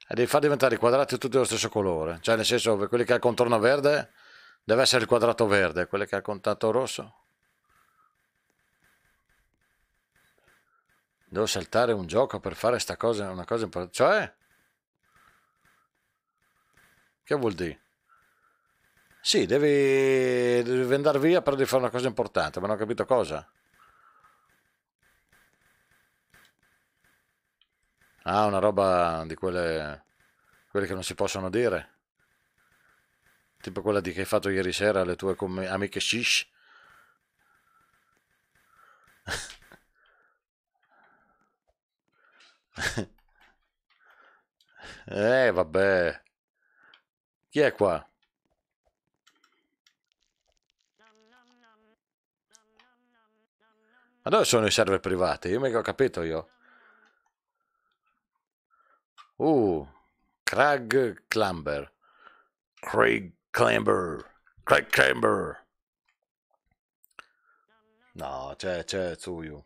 E devi far diventare i quadrati tutti dello stesso colore. Cioè, nel senso, per quelli che ha il contorno verde, deve essere il quadrato verde, quelli che ha il contatto rosso. Devo saltare un gioco per fare questa cosa, una cosa importante. Cioè? Che vuol dire? Sì, devi, devi andare via, però devi fare una cosa importante, ma non ho capito cosa. Ah, una roba di quelle, quelle che non si possono dire. Tipo quella di che hai fatto ieri sera alle tue amiche shish. eh, vabbè. Chi è qua? dove sono i server privati? Io mica ho capito io. Uh, Craig Clamber. Craig Clamber. Craig Clamber. No, c'è, c'è Tsuyu.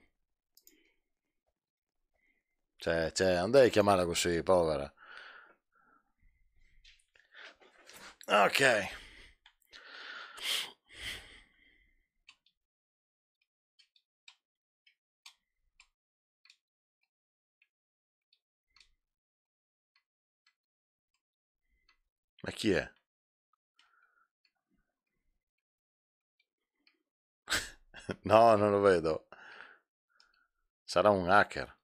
C'è, c'è, andai a chiamarla così, povera. Ok. Ma chi è? no, non lo vedo. Sarà un hacker.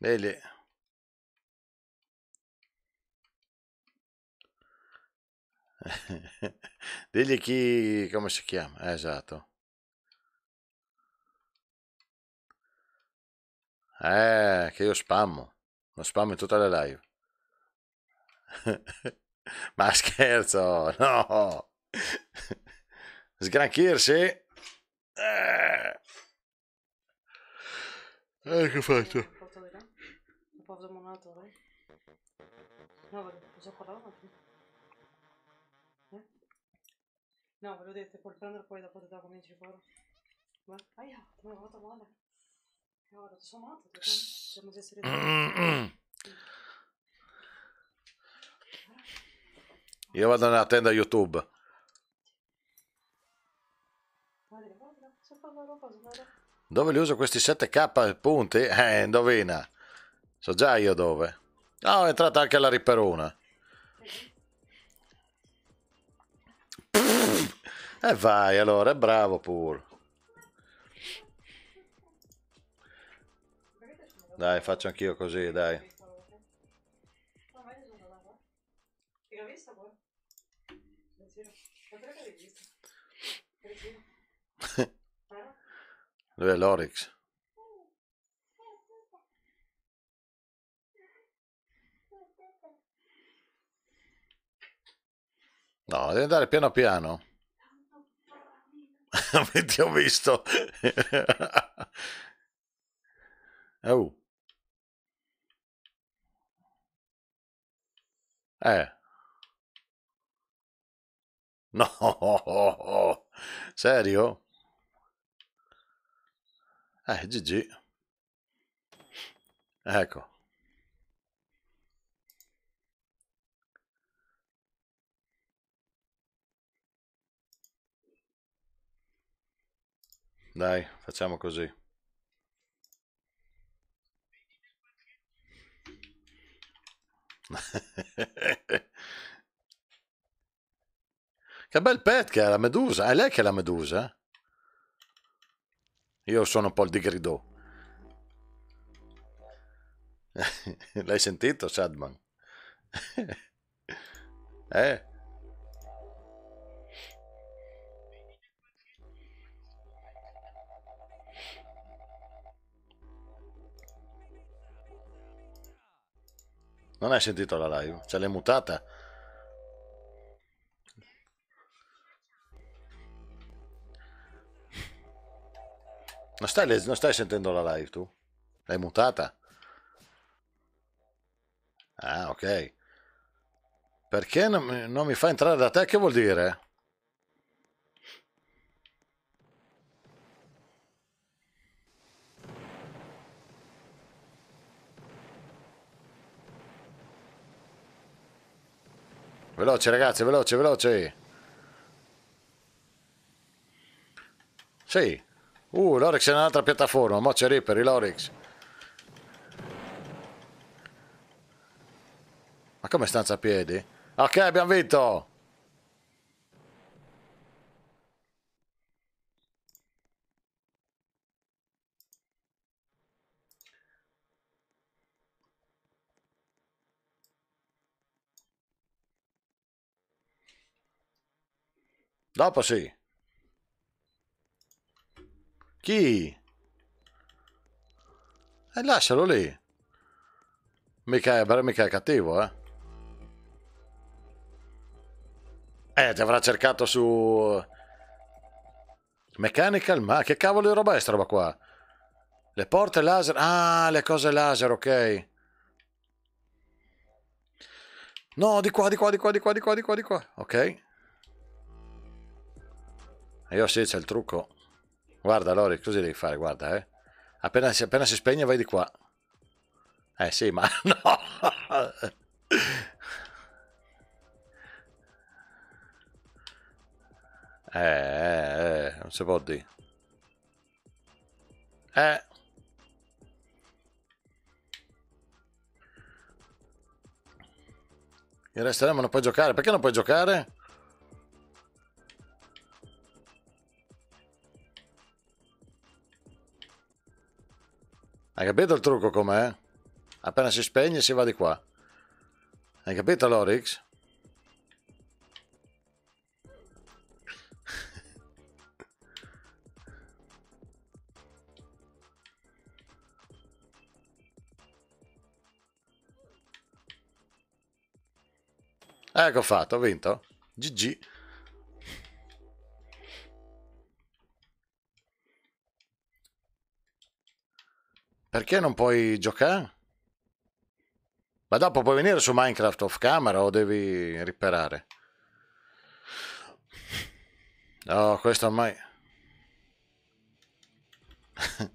Lele. Digli chi, come si chiama? Eh, esatto. Eh, che io spammo. Uno spam in tutta la live. Ma scherzo, no. Sgranchirsi. Eh. Eh, che ho fatto? Eh? No, ve l'ho detto, puoi prendere poi dopo te da cominci fuori. Ma, aia, mi ha fatto male. Guarda, sono morto, facciamo che sarebbe... Mm-hmm. Io vado nella tenda YouTube. Dove li uso questi 7k punti? Eh, indovina. So già io dove. Ah, oh, è entrata anche la riperona. E eh vai allora, bravo pur. Dai, faccio anch'io così, dai. Lui è l'Orix. No, devi andare piano piano. Ti ho visto. oh. Eh. No, serio? Eh, GG. Ecco. Dai, facciamo così. che bel pet che è la medusa. È lei che è la medusa? Io sono un po' il di grido L'hai sentito, Sadman? eh? Non hai sentito la live? Ce cioè, l'hai mutata? Non stai, non stai sentendo la live tu? L'hai mutata? Ah, ok. Perché non mi, non mi fa entrare da te? Che vuol dire? Veloce ragazzi, veloce, veloce. Sì. Uh, l'Orex è un'altra piattaforma. Mo c'è Ripper, l'Orex. Ma come stanza a piedi? Ok, abbiamo vinto! Dopo sì. Chi? E eh, lascialo lì. Mica è, mica è cattivo, eh. Eh, ti avrà cercato su... Eh, Mechanical, ma che cavolo di roba è sta roba qua? Le porte laser, ah, le cose laser, ok. No, di qua, di qua, di qua, di qua, di qua, di qua, di qua, ok. Io sì, c'è il trucco. Guarda, Lori, così devi fare, guarda, eh. Appena, appena si spegne vai di qua. Eh sì, ma no! Eh, eh, eh, non si può dire. Eh. Il resto non puoi giocare. Perché non puoi giocare? Hai capito il trucco com'è? Appena si spegne si va di qua. Hai capito Lorix? ecco fatto, ho vinto. GG. Perché non puoi giocare? Ma dopo puoi venire su Minecraft off camera o devi riparare? No, questo ormai...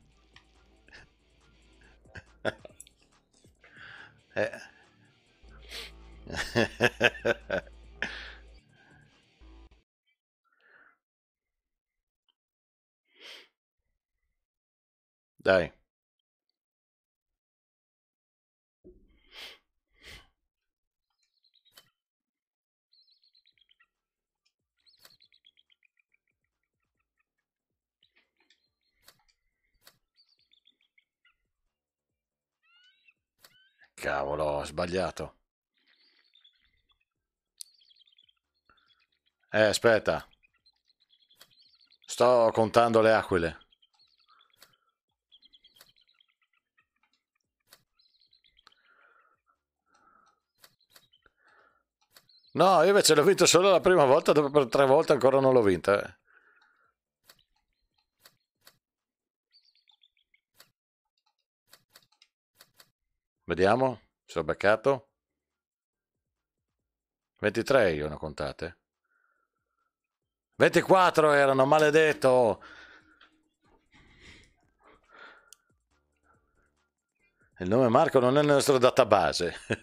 eh. Dai. Cavolo, ho sbagliato. Eh, aspetta. Sto contando le aquile. No, io invece l'ho vinto solo la prima volta, dopo tre volte ancora non l'ho vinta. Eh. Vediamo se ho beccato. 23 io ne ho contate. 24 erano, maledetto! Il nome Marco non è nel nostro database.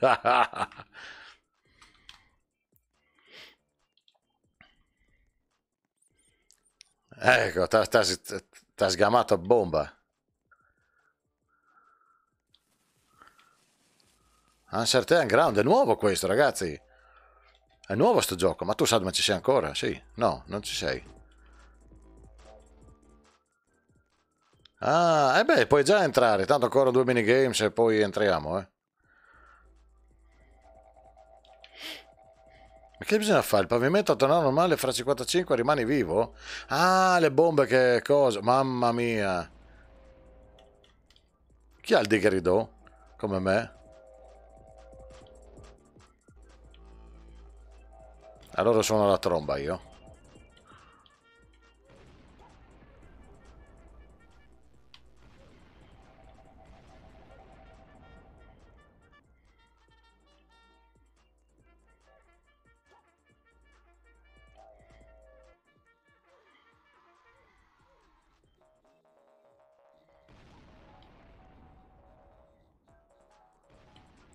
ecco, ti ha sgamato a bomba. Uncertain Ground, è nuovo questo ragazzi. È nuovo sto gioco, ma tu sai ci sei ancora? Sì, no, non ci sei. Ah, e eh beh, puoi già entrare, tanto ancora due minigames e poi entriamo, eh. Ma che bisogna fare? Il pavimento torna normale fra 55 rimani vivo? Ah, le bombe che cosa? Mamma mia. Chi ha il digerido? Come me? Allora suono la tromba io.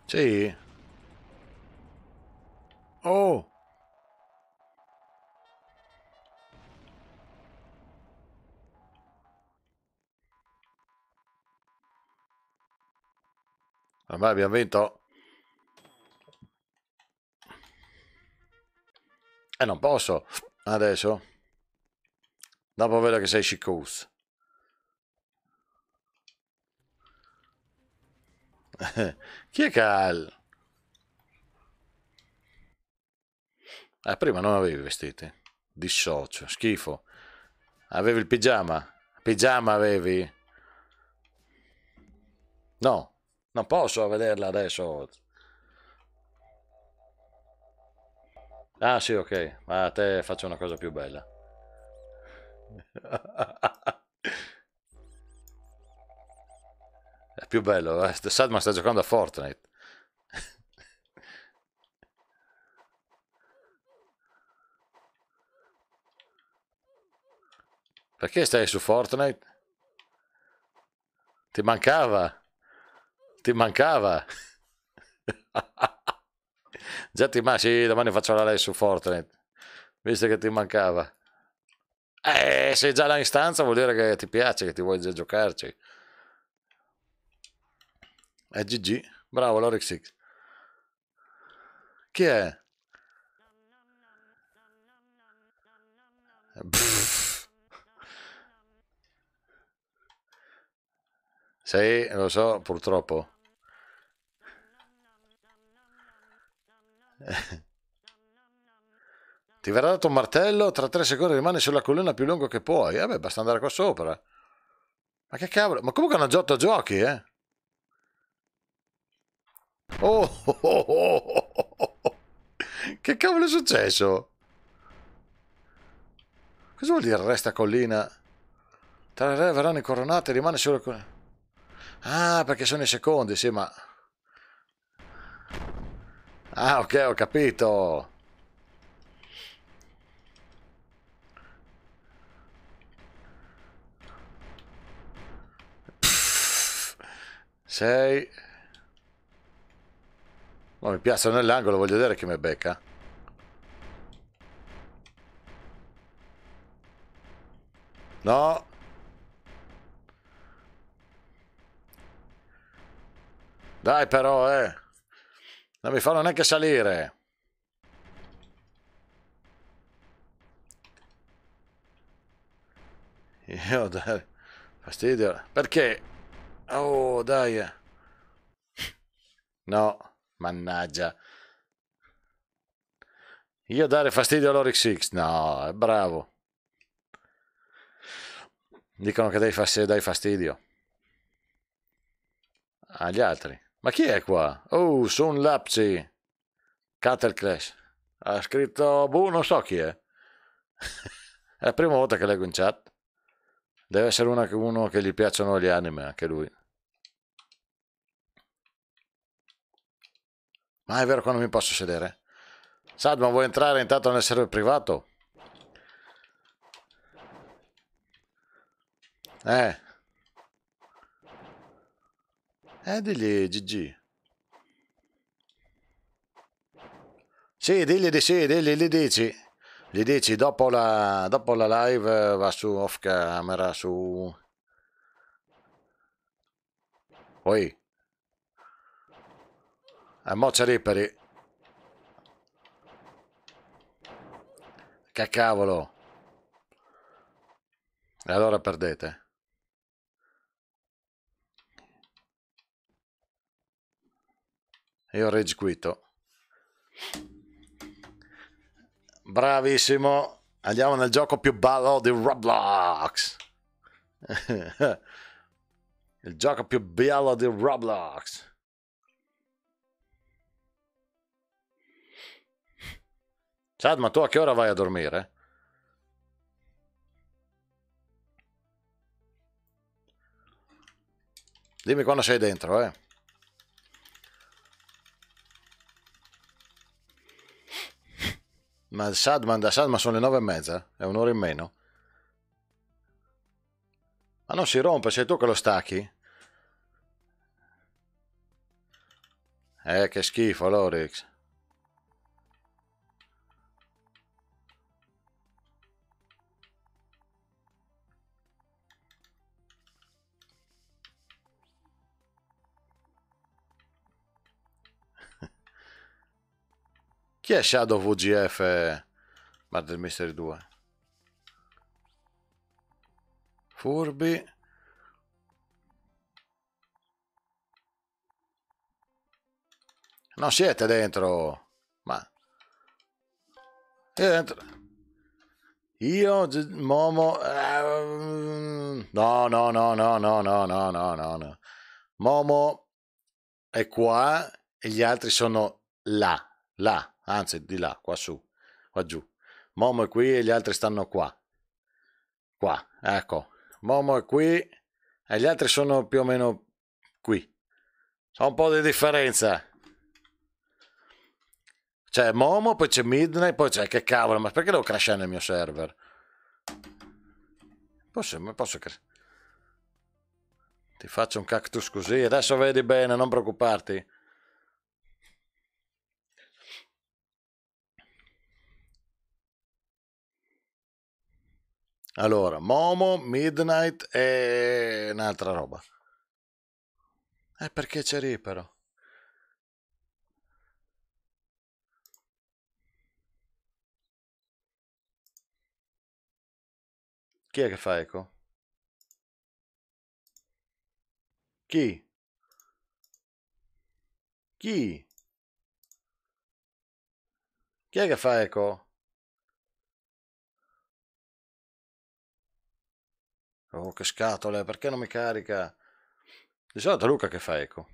Sì. Oh! Ah, Vabbè, abbiamo vinto. E eh, non posso adesso. Dopo vedo che sei sciccus. Chi è Cal? Eh, prima non avevi vestiti. Dissocio, schifo. Avevi il pigiama? Pigiama avevi? No, non posso vederla adesso. Ah sì, ok. Ma a te faccio una cosa più bella. È più bello. Eh? Sadman sta giocando a Fortnite. Perché stai su Fortnite? Ti mancava? Ti mancava. Già ti ma sì, domani faccio la live su Fortnite. Visto che ti mancava. Eh, sei già là in stanza vuol dire che ti piace, che ti vuoi già giocarci. È eh, GG. Bravo, Lorex Chi è? Pff. Sì, lo so, purtroppo. Ti verrà dato un martello, tra tre secondi rimani sulla collina più lungo che puoi. Vabbè, basta andare qua sopra. Ma che cavolo? Ma comunque è una giotta giochi, eh? Oh, oh, oh, oh, Che cavolo è successo? Cosa vuol dire resta collina? Tra le re verranno incoronate, rimane solo... Ah, perché sono i secondi, sì, ma... Ah, ok, ho capito. sei... Ma mi piace nell'angolo, voglio vedere chi mi becca. No. Dai però, eh. Non mi fanno neanche salire. Io dai. Fastidio. Perché? Oh, dai. No, mannaggia. Io dare fastidio all'Orix X. No, è bravo. Dicono che dai fastidio. Agli altri. Ma chi è qua? Oh, Sun Lapsi. Cattle Clash. Ha scritto, boh, non so chi è. è la prima volta che leggo in chat. Deve essere una, uno che gli piacciono gli anime, anche lui. Ma è vero che non mi posso sedere. Sad, ma vuoi entrare intanto nel server privato? Eh, eh, digli Gigi. Sì, digli di sì, digli, gli dici. Gli dici, dopo la, dopo la live eh, va su off camera, su... Poi. A eh, mo riperi. Che cavolo. E allora perdete. e ho quito. Bravissimo. Andiamo nel gioco più bello di Roblox. Il gioco più bello di Roblox. Chad, ma tu a che ora vai a dormire? Dimmi quando sei dentro, eh. Ma Sadman da ma sono le nove e mezza, è un'ora in meno. Ma ah, non si rompe, sei tu che lo stacchi? Eh, che schifo, Lorix. Chi è Shadow VGF Murder Mystery 2? Furbi. Non siete dentro. Ma... Siete dentro. Io, Momo... Ehm, no, no, no, no, no, no, no, no, no, no. Momo è qua e gli altri sono là, là anzi di là, qua su, qua giù. Momo è qui e gli altri stanno qua. Qua, ecco. Momo è qui e gli altri sono più o meno qui. C'è un po' di differenza. C'è Momo, poi c'è Midnight, poi c'è che cavolo, ma perché devo crashare nel mio server? Posso, ma posso Ti faccio un cactus così, adesso vedi bene, non preoccuparti. Allora, Momo, Midnight e un'altra roba. E eh, perché c'è Ripero? Chi è che fa eco? Chi? Chi? Chi è che fa eco? Oh, che scatole, perché non mi carica? Di solito Luca che fa eco.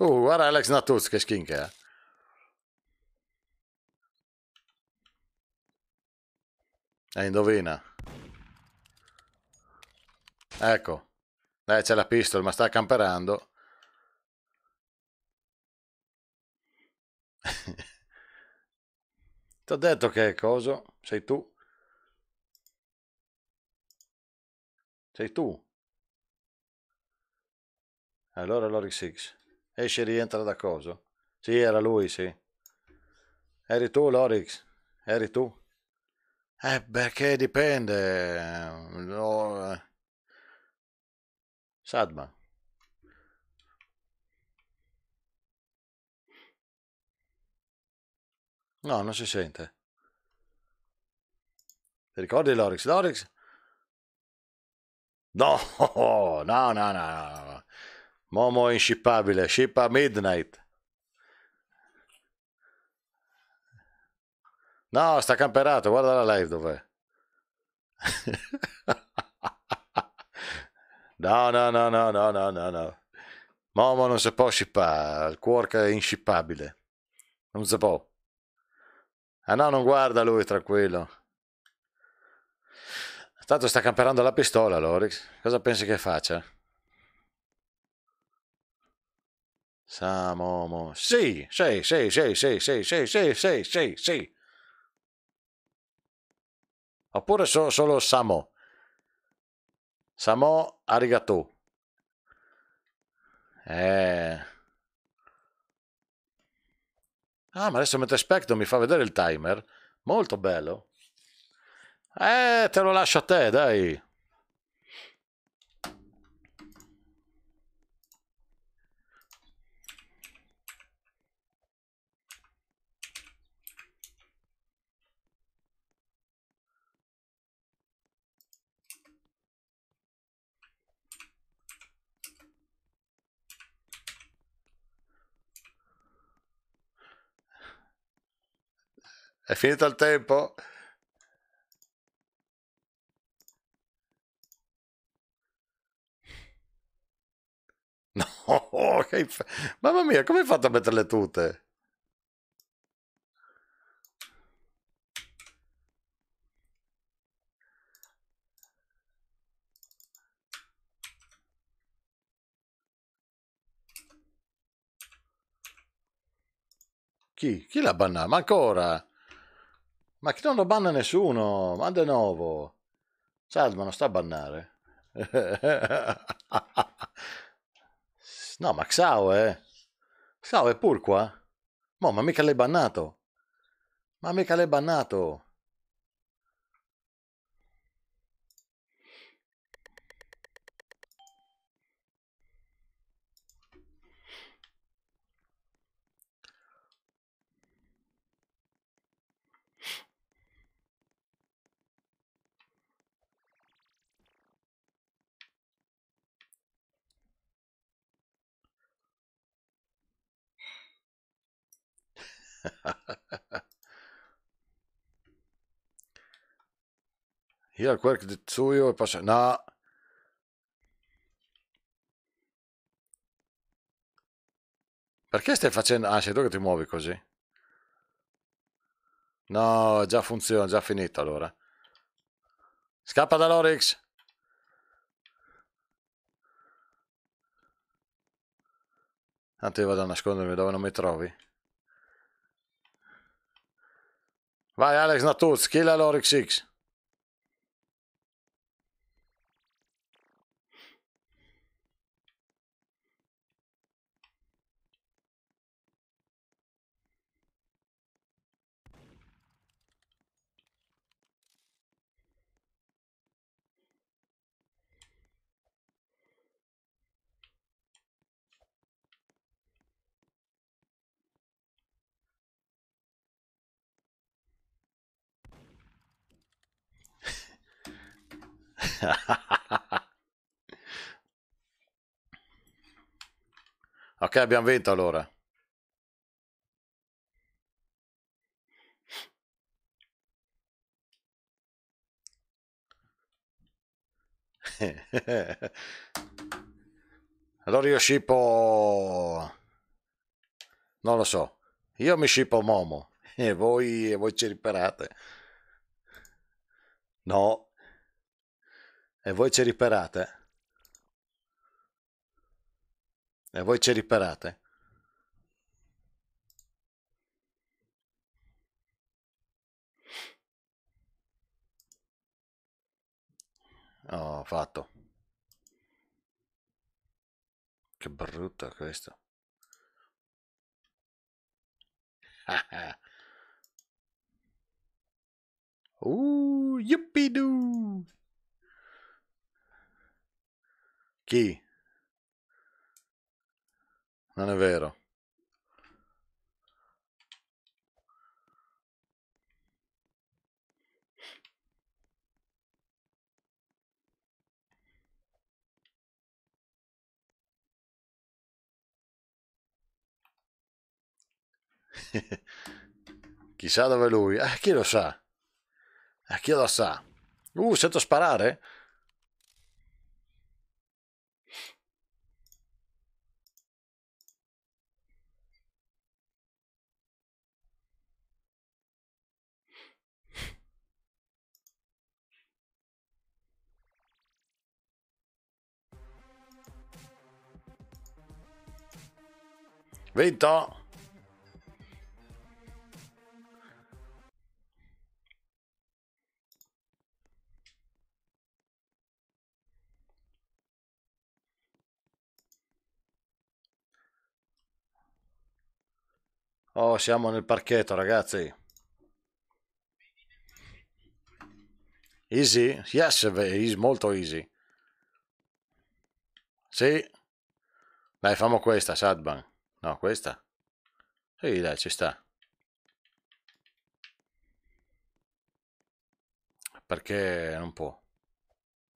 Oh, guarda Alex Natuz che skin che è. E eh. eh, indovina. Ecco. Dai, c'è la pistola ma sta camperando. Ti ho detto che è coso. Sei tu. Sei tu. Allora l'Orix X Esce e rientra da coso. Sì, era lui, sì. Eri tu, Lorix? Eri tu? Eh, perché dipende. No, eh. Sadma. No, non si sente. Ti ricordi Lorix? Lorix? No, no, no, no, no. Momo è inscippabile, scippa Midnight. No, sta camperato, guarda la live dov'è. No, no, no, no, no, no, no, no. Momo non si può scippare, il quark è inscippabile. Non si può. Ah no, non guarda lui, tranquillo. Tanto sta camperando la pistola, Lorix. Cosa pensi che faccia? Sa, Momo. Sì, sì, sì, sì, sì, sì, sì, sì, sì, sì, sì. Oppure so, solo Samo. Samo arigato. Eh. Ah, ma adesso mentre aspetto mi fa vedere il timer. Molto bello. Eh, te lo lascio a te, dai. È finito il tempo? No, che inf... mamma mia, come hai fatto a metterle tutte? Chi? Chi l'ha bannata? Ma ancora? Ma che non lo banna nessuno, ma de nuovo. Salma, non sta a bannare. no, ma Xao, eh. Xao è pur qua? Mo, ma mica l'hai bannato. Ma mica l'hai bannato. Hier, Quirk, Tsuyo e passa... No! Perché stai facendo... Ah, sei tu che ti muovi così? No, già funziona, già finito allora. Scappa da Lorix! Tanto io vado a nascondermi dove non mi trovi. Vai, Alex, na tu, skill Alorix X. ok, abbiamo vinto allora. allora io scippo... Non lo so. Io mi scippo Momo. E voi, e voi ci riparate. No, e voi ci riparate. E voi ci riparate. Oh, fatto. Che brutto questo. Ooh, uh, yippee-doo! Chi? Non è vero. Chissà dove è lui. Eh, chi lo sa? Eh, chi lo sa? Uh, sento sparare? Vinto! Oh, siamo nel parchetto, ragazzi. Easy? Yes, is molto easy. Sì. Dai, famo questa, Sadban. No, questa. Ehi, dai, ci sta. Perché non può.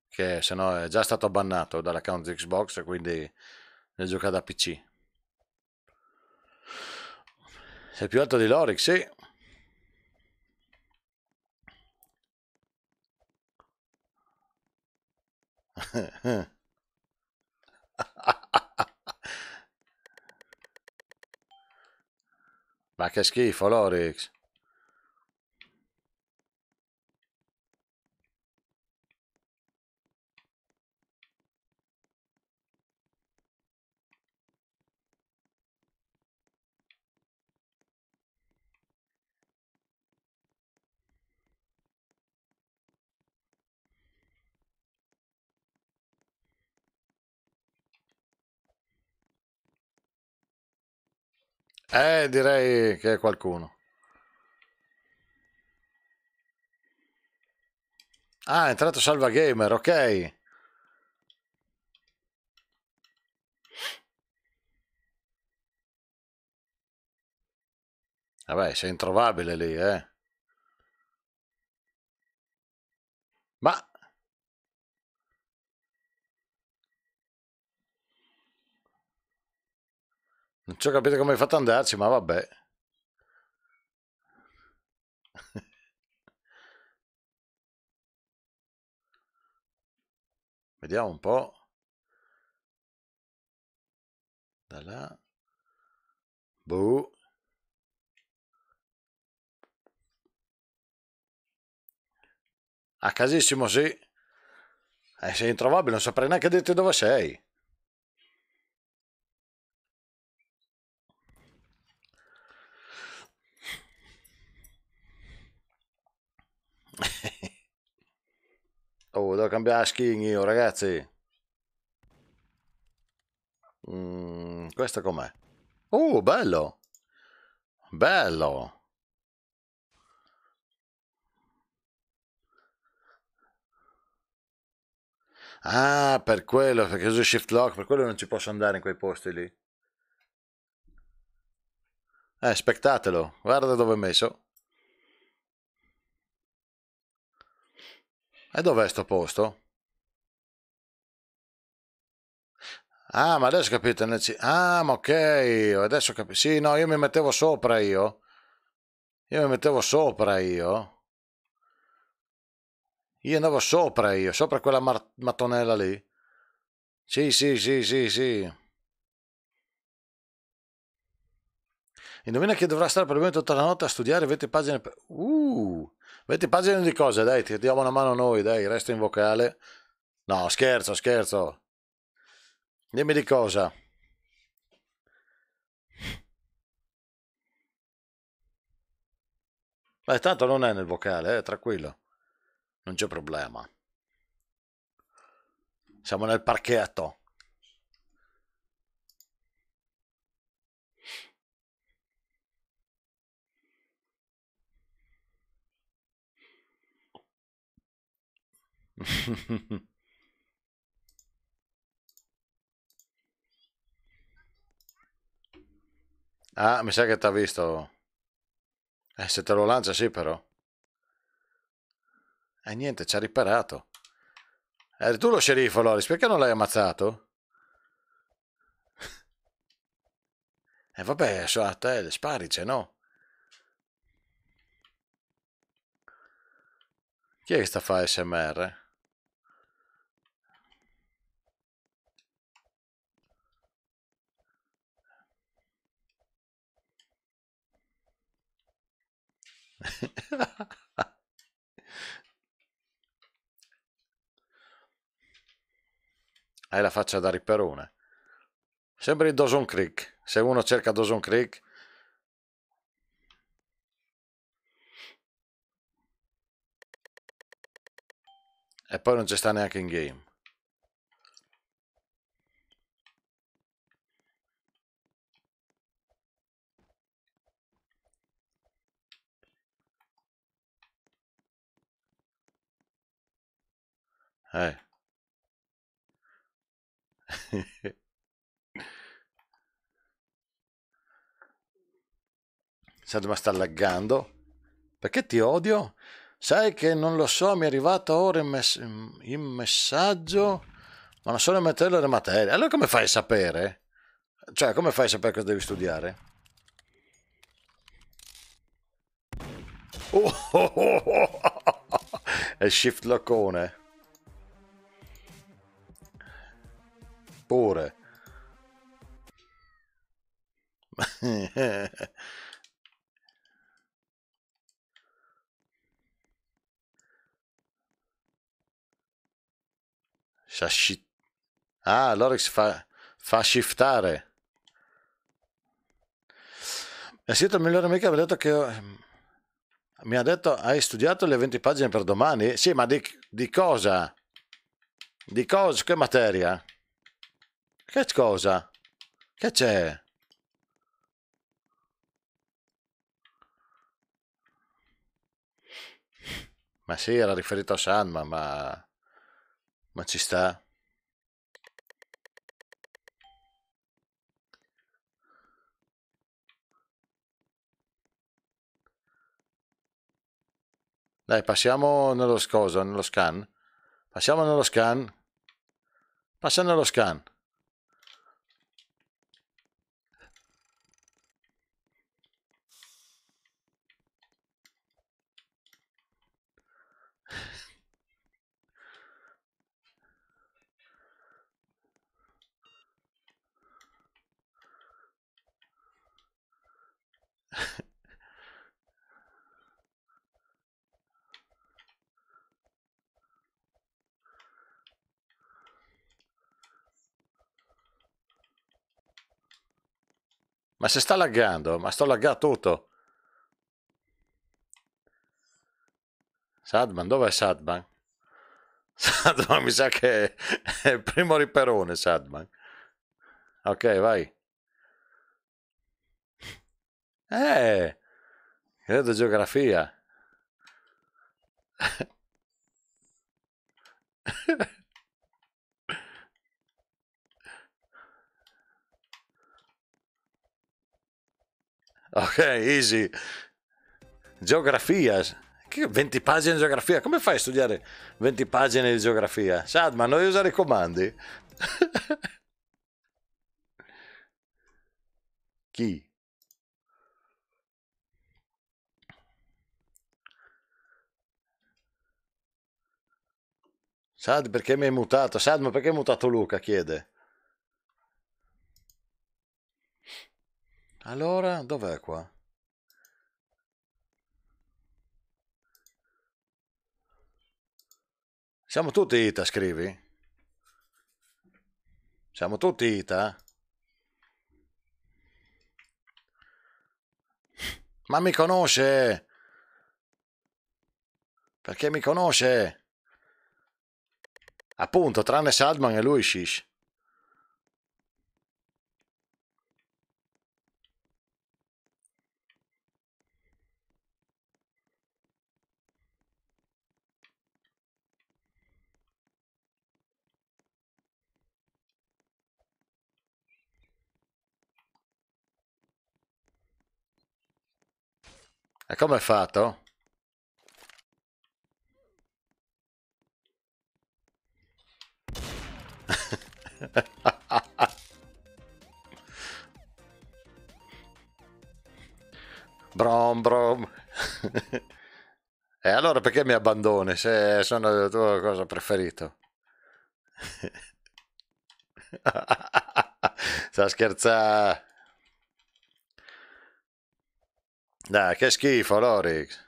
Che se no è già stato bannato dall'account Xbox, quindi ne gioca da PC. Sei più alto di Loric, sì. Hvad kan ske förra året? Eh, direi che è qualcuno. Ah, è entrato Salva Gamer, ok. Vabbè, sei introvabile lì, eh. Ma Non ci ho capito come hai fatto ad andarci, ma vabbè. Vediamo un po'. Da là. Boh. A casissimo, sì. Eh, sei introvabile, non saprei neanche dirti dove sei. Oh, devo cambiare skin io, ragazzi. Mm, questo com'è? Oh, bello! Bello! Ah, per quello, perché uso shift lock, per quello non ci posso andare in quei posti lì. Eh, spettatelo, guarda dove ho messo. E dov'è sto posto? Ah, ma adesso capite. Ah, ma ok, adesso capite. Sì, no, io mi mettevo sopra io. Io mi mettevo sopra io. Io andavo sopra io, sopra quella mattonella lì. Sì, sì, sì, sì, sì. Indovina che dovrà stare per il tutta la notte a studiare 20 pagine per... Uh! 20 pagine di cose, dai, ti diamo una mano noi, dai, resto in vocale. No, scherzo, scherzo. Dimmi di cosa. Beh, tanto non è nel vocale, eh, tranquillo. Non c'è problema. Siamo nel parchetto. ah, mi sa che t'ha visto. Eh, se te lo lancia sì però. E eh, niente, ci ha riparato. Eri eh, tu lo sceriffo, Loris, perché non l'hai ammazzato? E eh, vabbè, so a te, sparice, no? Chi è che sta a fare SMR? Hai la faccia da riperone. Sembri Dawson Creek. Se uno cerca Dawson Creek... E poi non ci sta neanche in game. Eh. Sento, ma sta laggando? Perché ti odio? Sai che non lo so, mi è arrivato ora il mess- messaggio, ma non so le metterlo le materie. Allora come fai a sapere? Cioè, come fai a sapere cosa devi studiare? Oh, oh, oh, oh. È shift locone. Sasci... ah, Lorex fa, fa shiftare. Mi ha scritto il migliore amico, ha detto che... Ehm, mi ha detto, hai studiato le 20 pagine per domani? Sì, ma di, di cosa? Di cosa? Che materia? Che cosa? Che c'è? Ma sì, era riferito a Sanma, ma... Ma ci sta. Dai, passiamo nello scoso, nello scan. Passiamo nello scan. Passa nello scan. Ma si sta laggando, ma sto laggando tutto. Sadman, dov'è Sadman? Sadman mi sa che è il primo riperone, Sadman. Ok, vai. Eh, credo geografia. Ok, easy. Geografia. 20 pagine di geografia? Come fai a studiare 20 pagine di geografia? Sad, ma noi usare i comandi? Chi? Sad, perché mi hai mutato? Sad, ma perché hai mutato Luca? Chiede. Allora, dov'è qua? Siamo tutti Ita, scrivi? Siamo tutti Ita? Ma mi conosce! Perché mi conosce? Appunto, tranne Sadman e lui Shish. E come è fatto? brom brom. e allora perché mi abbandoni se sono la tua cosa preferito Sta scherzando. Dai, che schifo, Lorix.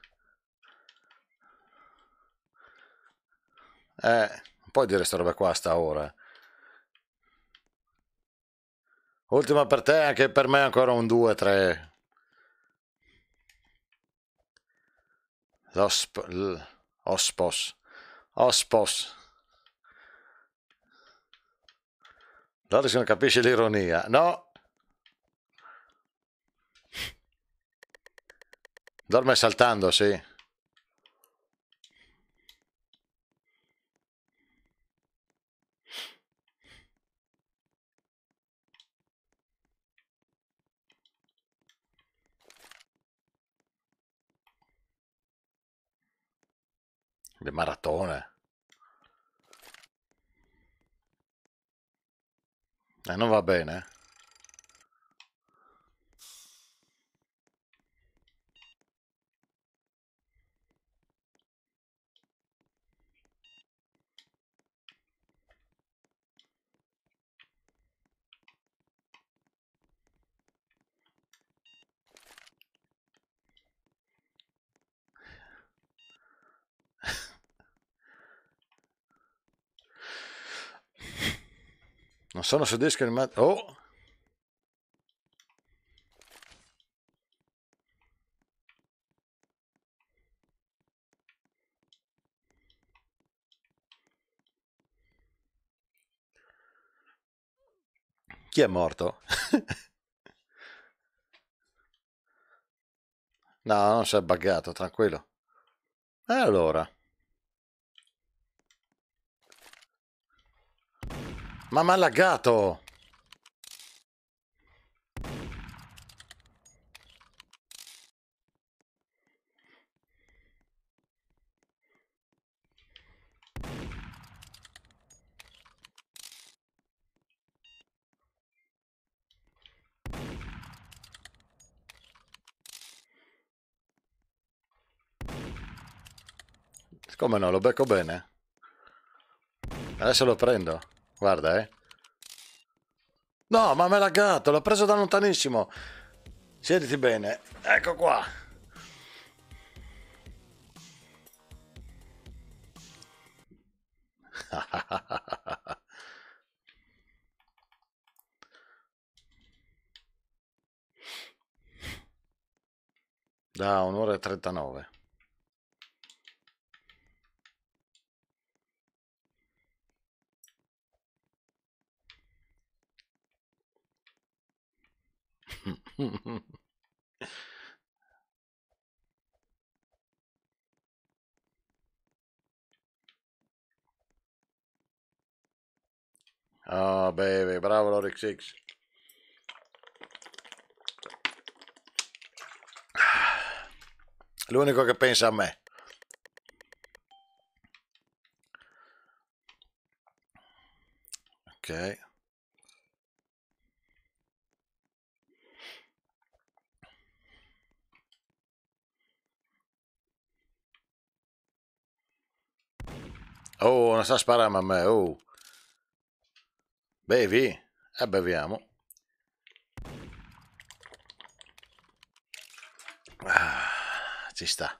Eh, non puoi dire sta roba qua a sta ora. Eh. Ultima per te, anche per me ancora un 2-3. L'osp... Ospos. Ospos. Lorix non capisce l'ironia. No, Dorme saltando, sì. Le maratone. Eh, non va bene. Eh. Non sono soddisfatto di ma... Oh! Chi è morto? no, non si è buggato, tranquillo. E allora... Ma mi ha laggato! Come no, lo becco bene. Adesso lo prendo. Guarda, eh. No, ma me l'ha laggato, l'ho preso da lontanissimo. Siediti bene. Ecco qua. da un'ora e 39. Ah, oh, beve, bravo Lorex X. L'unico che pensa a me. Ok. Oh, non sta sparando a me, oh. Bevi? E eh, beviamo. Ah, ci sta.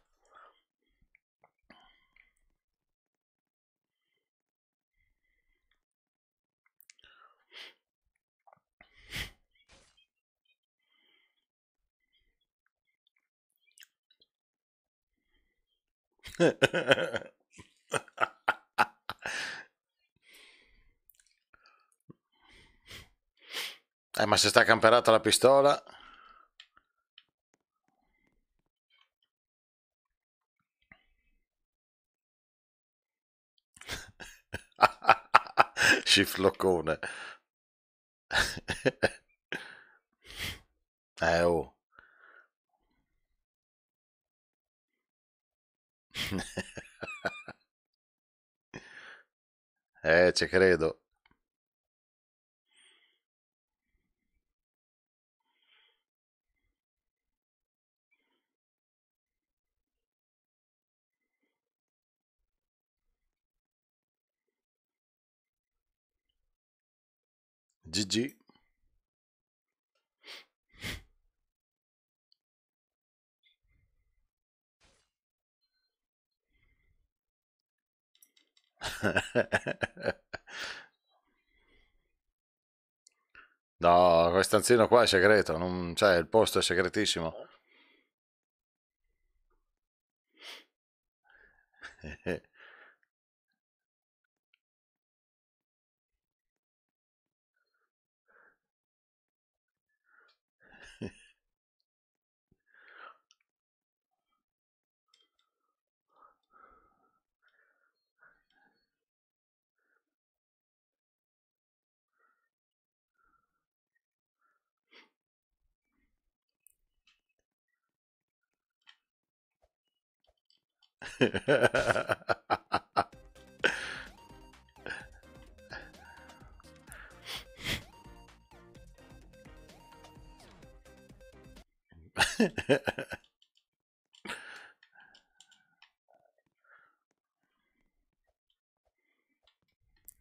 Eh, ma se sta camperata la pistola... Sciflocone. eh, oh. eh, ci credo. GG. no, questo stanzino qua è segreto, non, cioè il posto è segretissimo. Eh.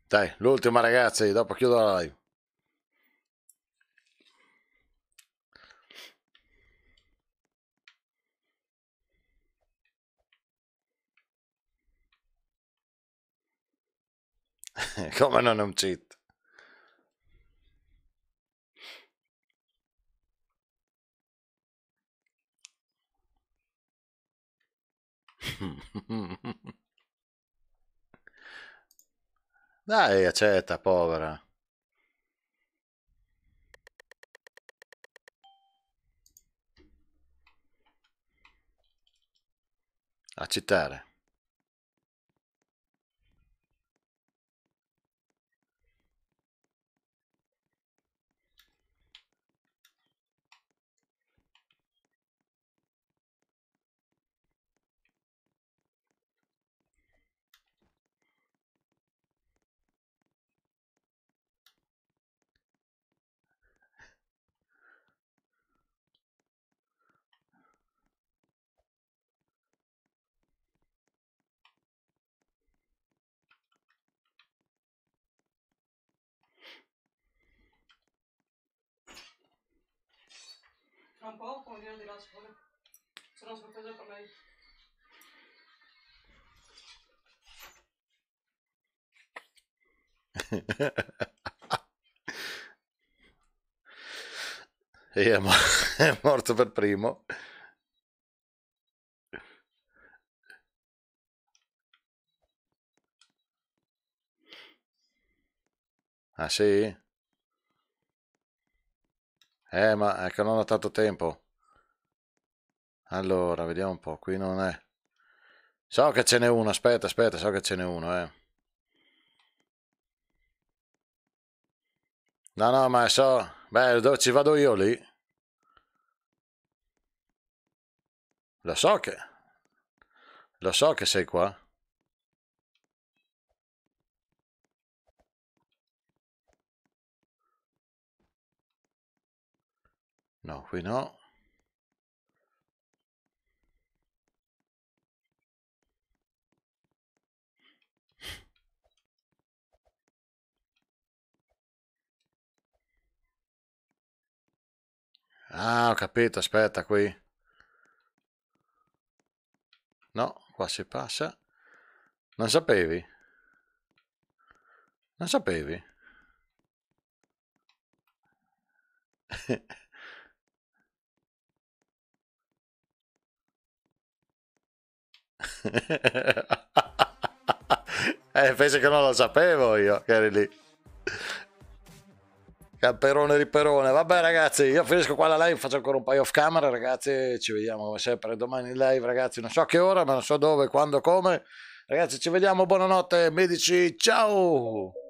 Dai, l'ultima ragazzi, dopo chiudo la live. Come non è un cheat? Dai, accetta, povera. Accettare. Tra un po' conviene di là solo. Se sorpresa per lei. e è, mo è morto per primo. Ah sì? Eh, ma è che non ho tanto tempo. Allora, vediamo un po', qui non è. So che ce n'è uno, aspetta, aspetta, so che ce n'è uno, eh. No, no, ma so... Beh, dove ci vado io lì? Lo so che... Lo so che sei qua. No, qui no. Ah, ho capito, aspetta qui. No, qua si passa. Non sapevi? Non sapevi? eh, penso che non lo sapevo io, che eri lì. Camperone riperone. Vabbè, ragazzi, io finisco qua la live, faccio ancora un paio off camera, ragazzi. Ci vediamo sempre domani in live, ragazzi. Non so che ora, ma non so dove, quando, come. Ragazzi, ci vediamo. Buonanotte, medici. Ciao.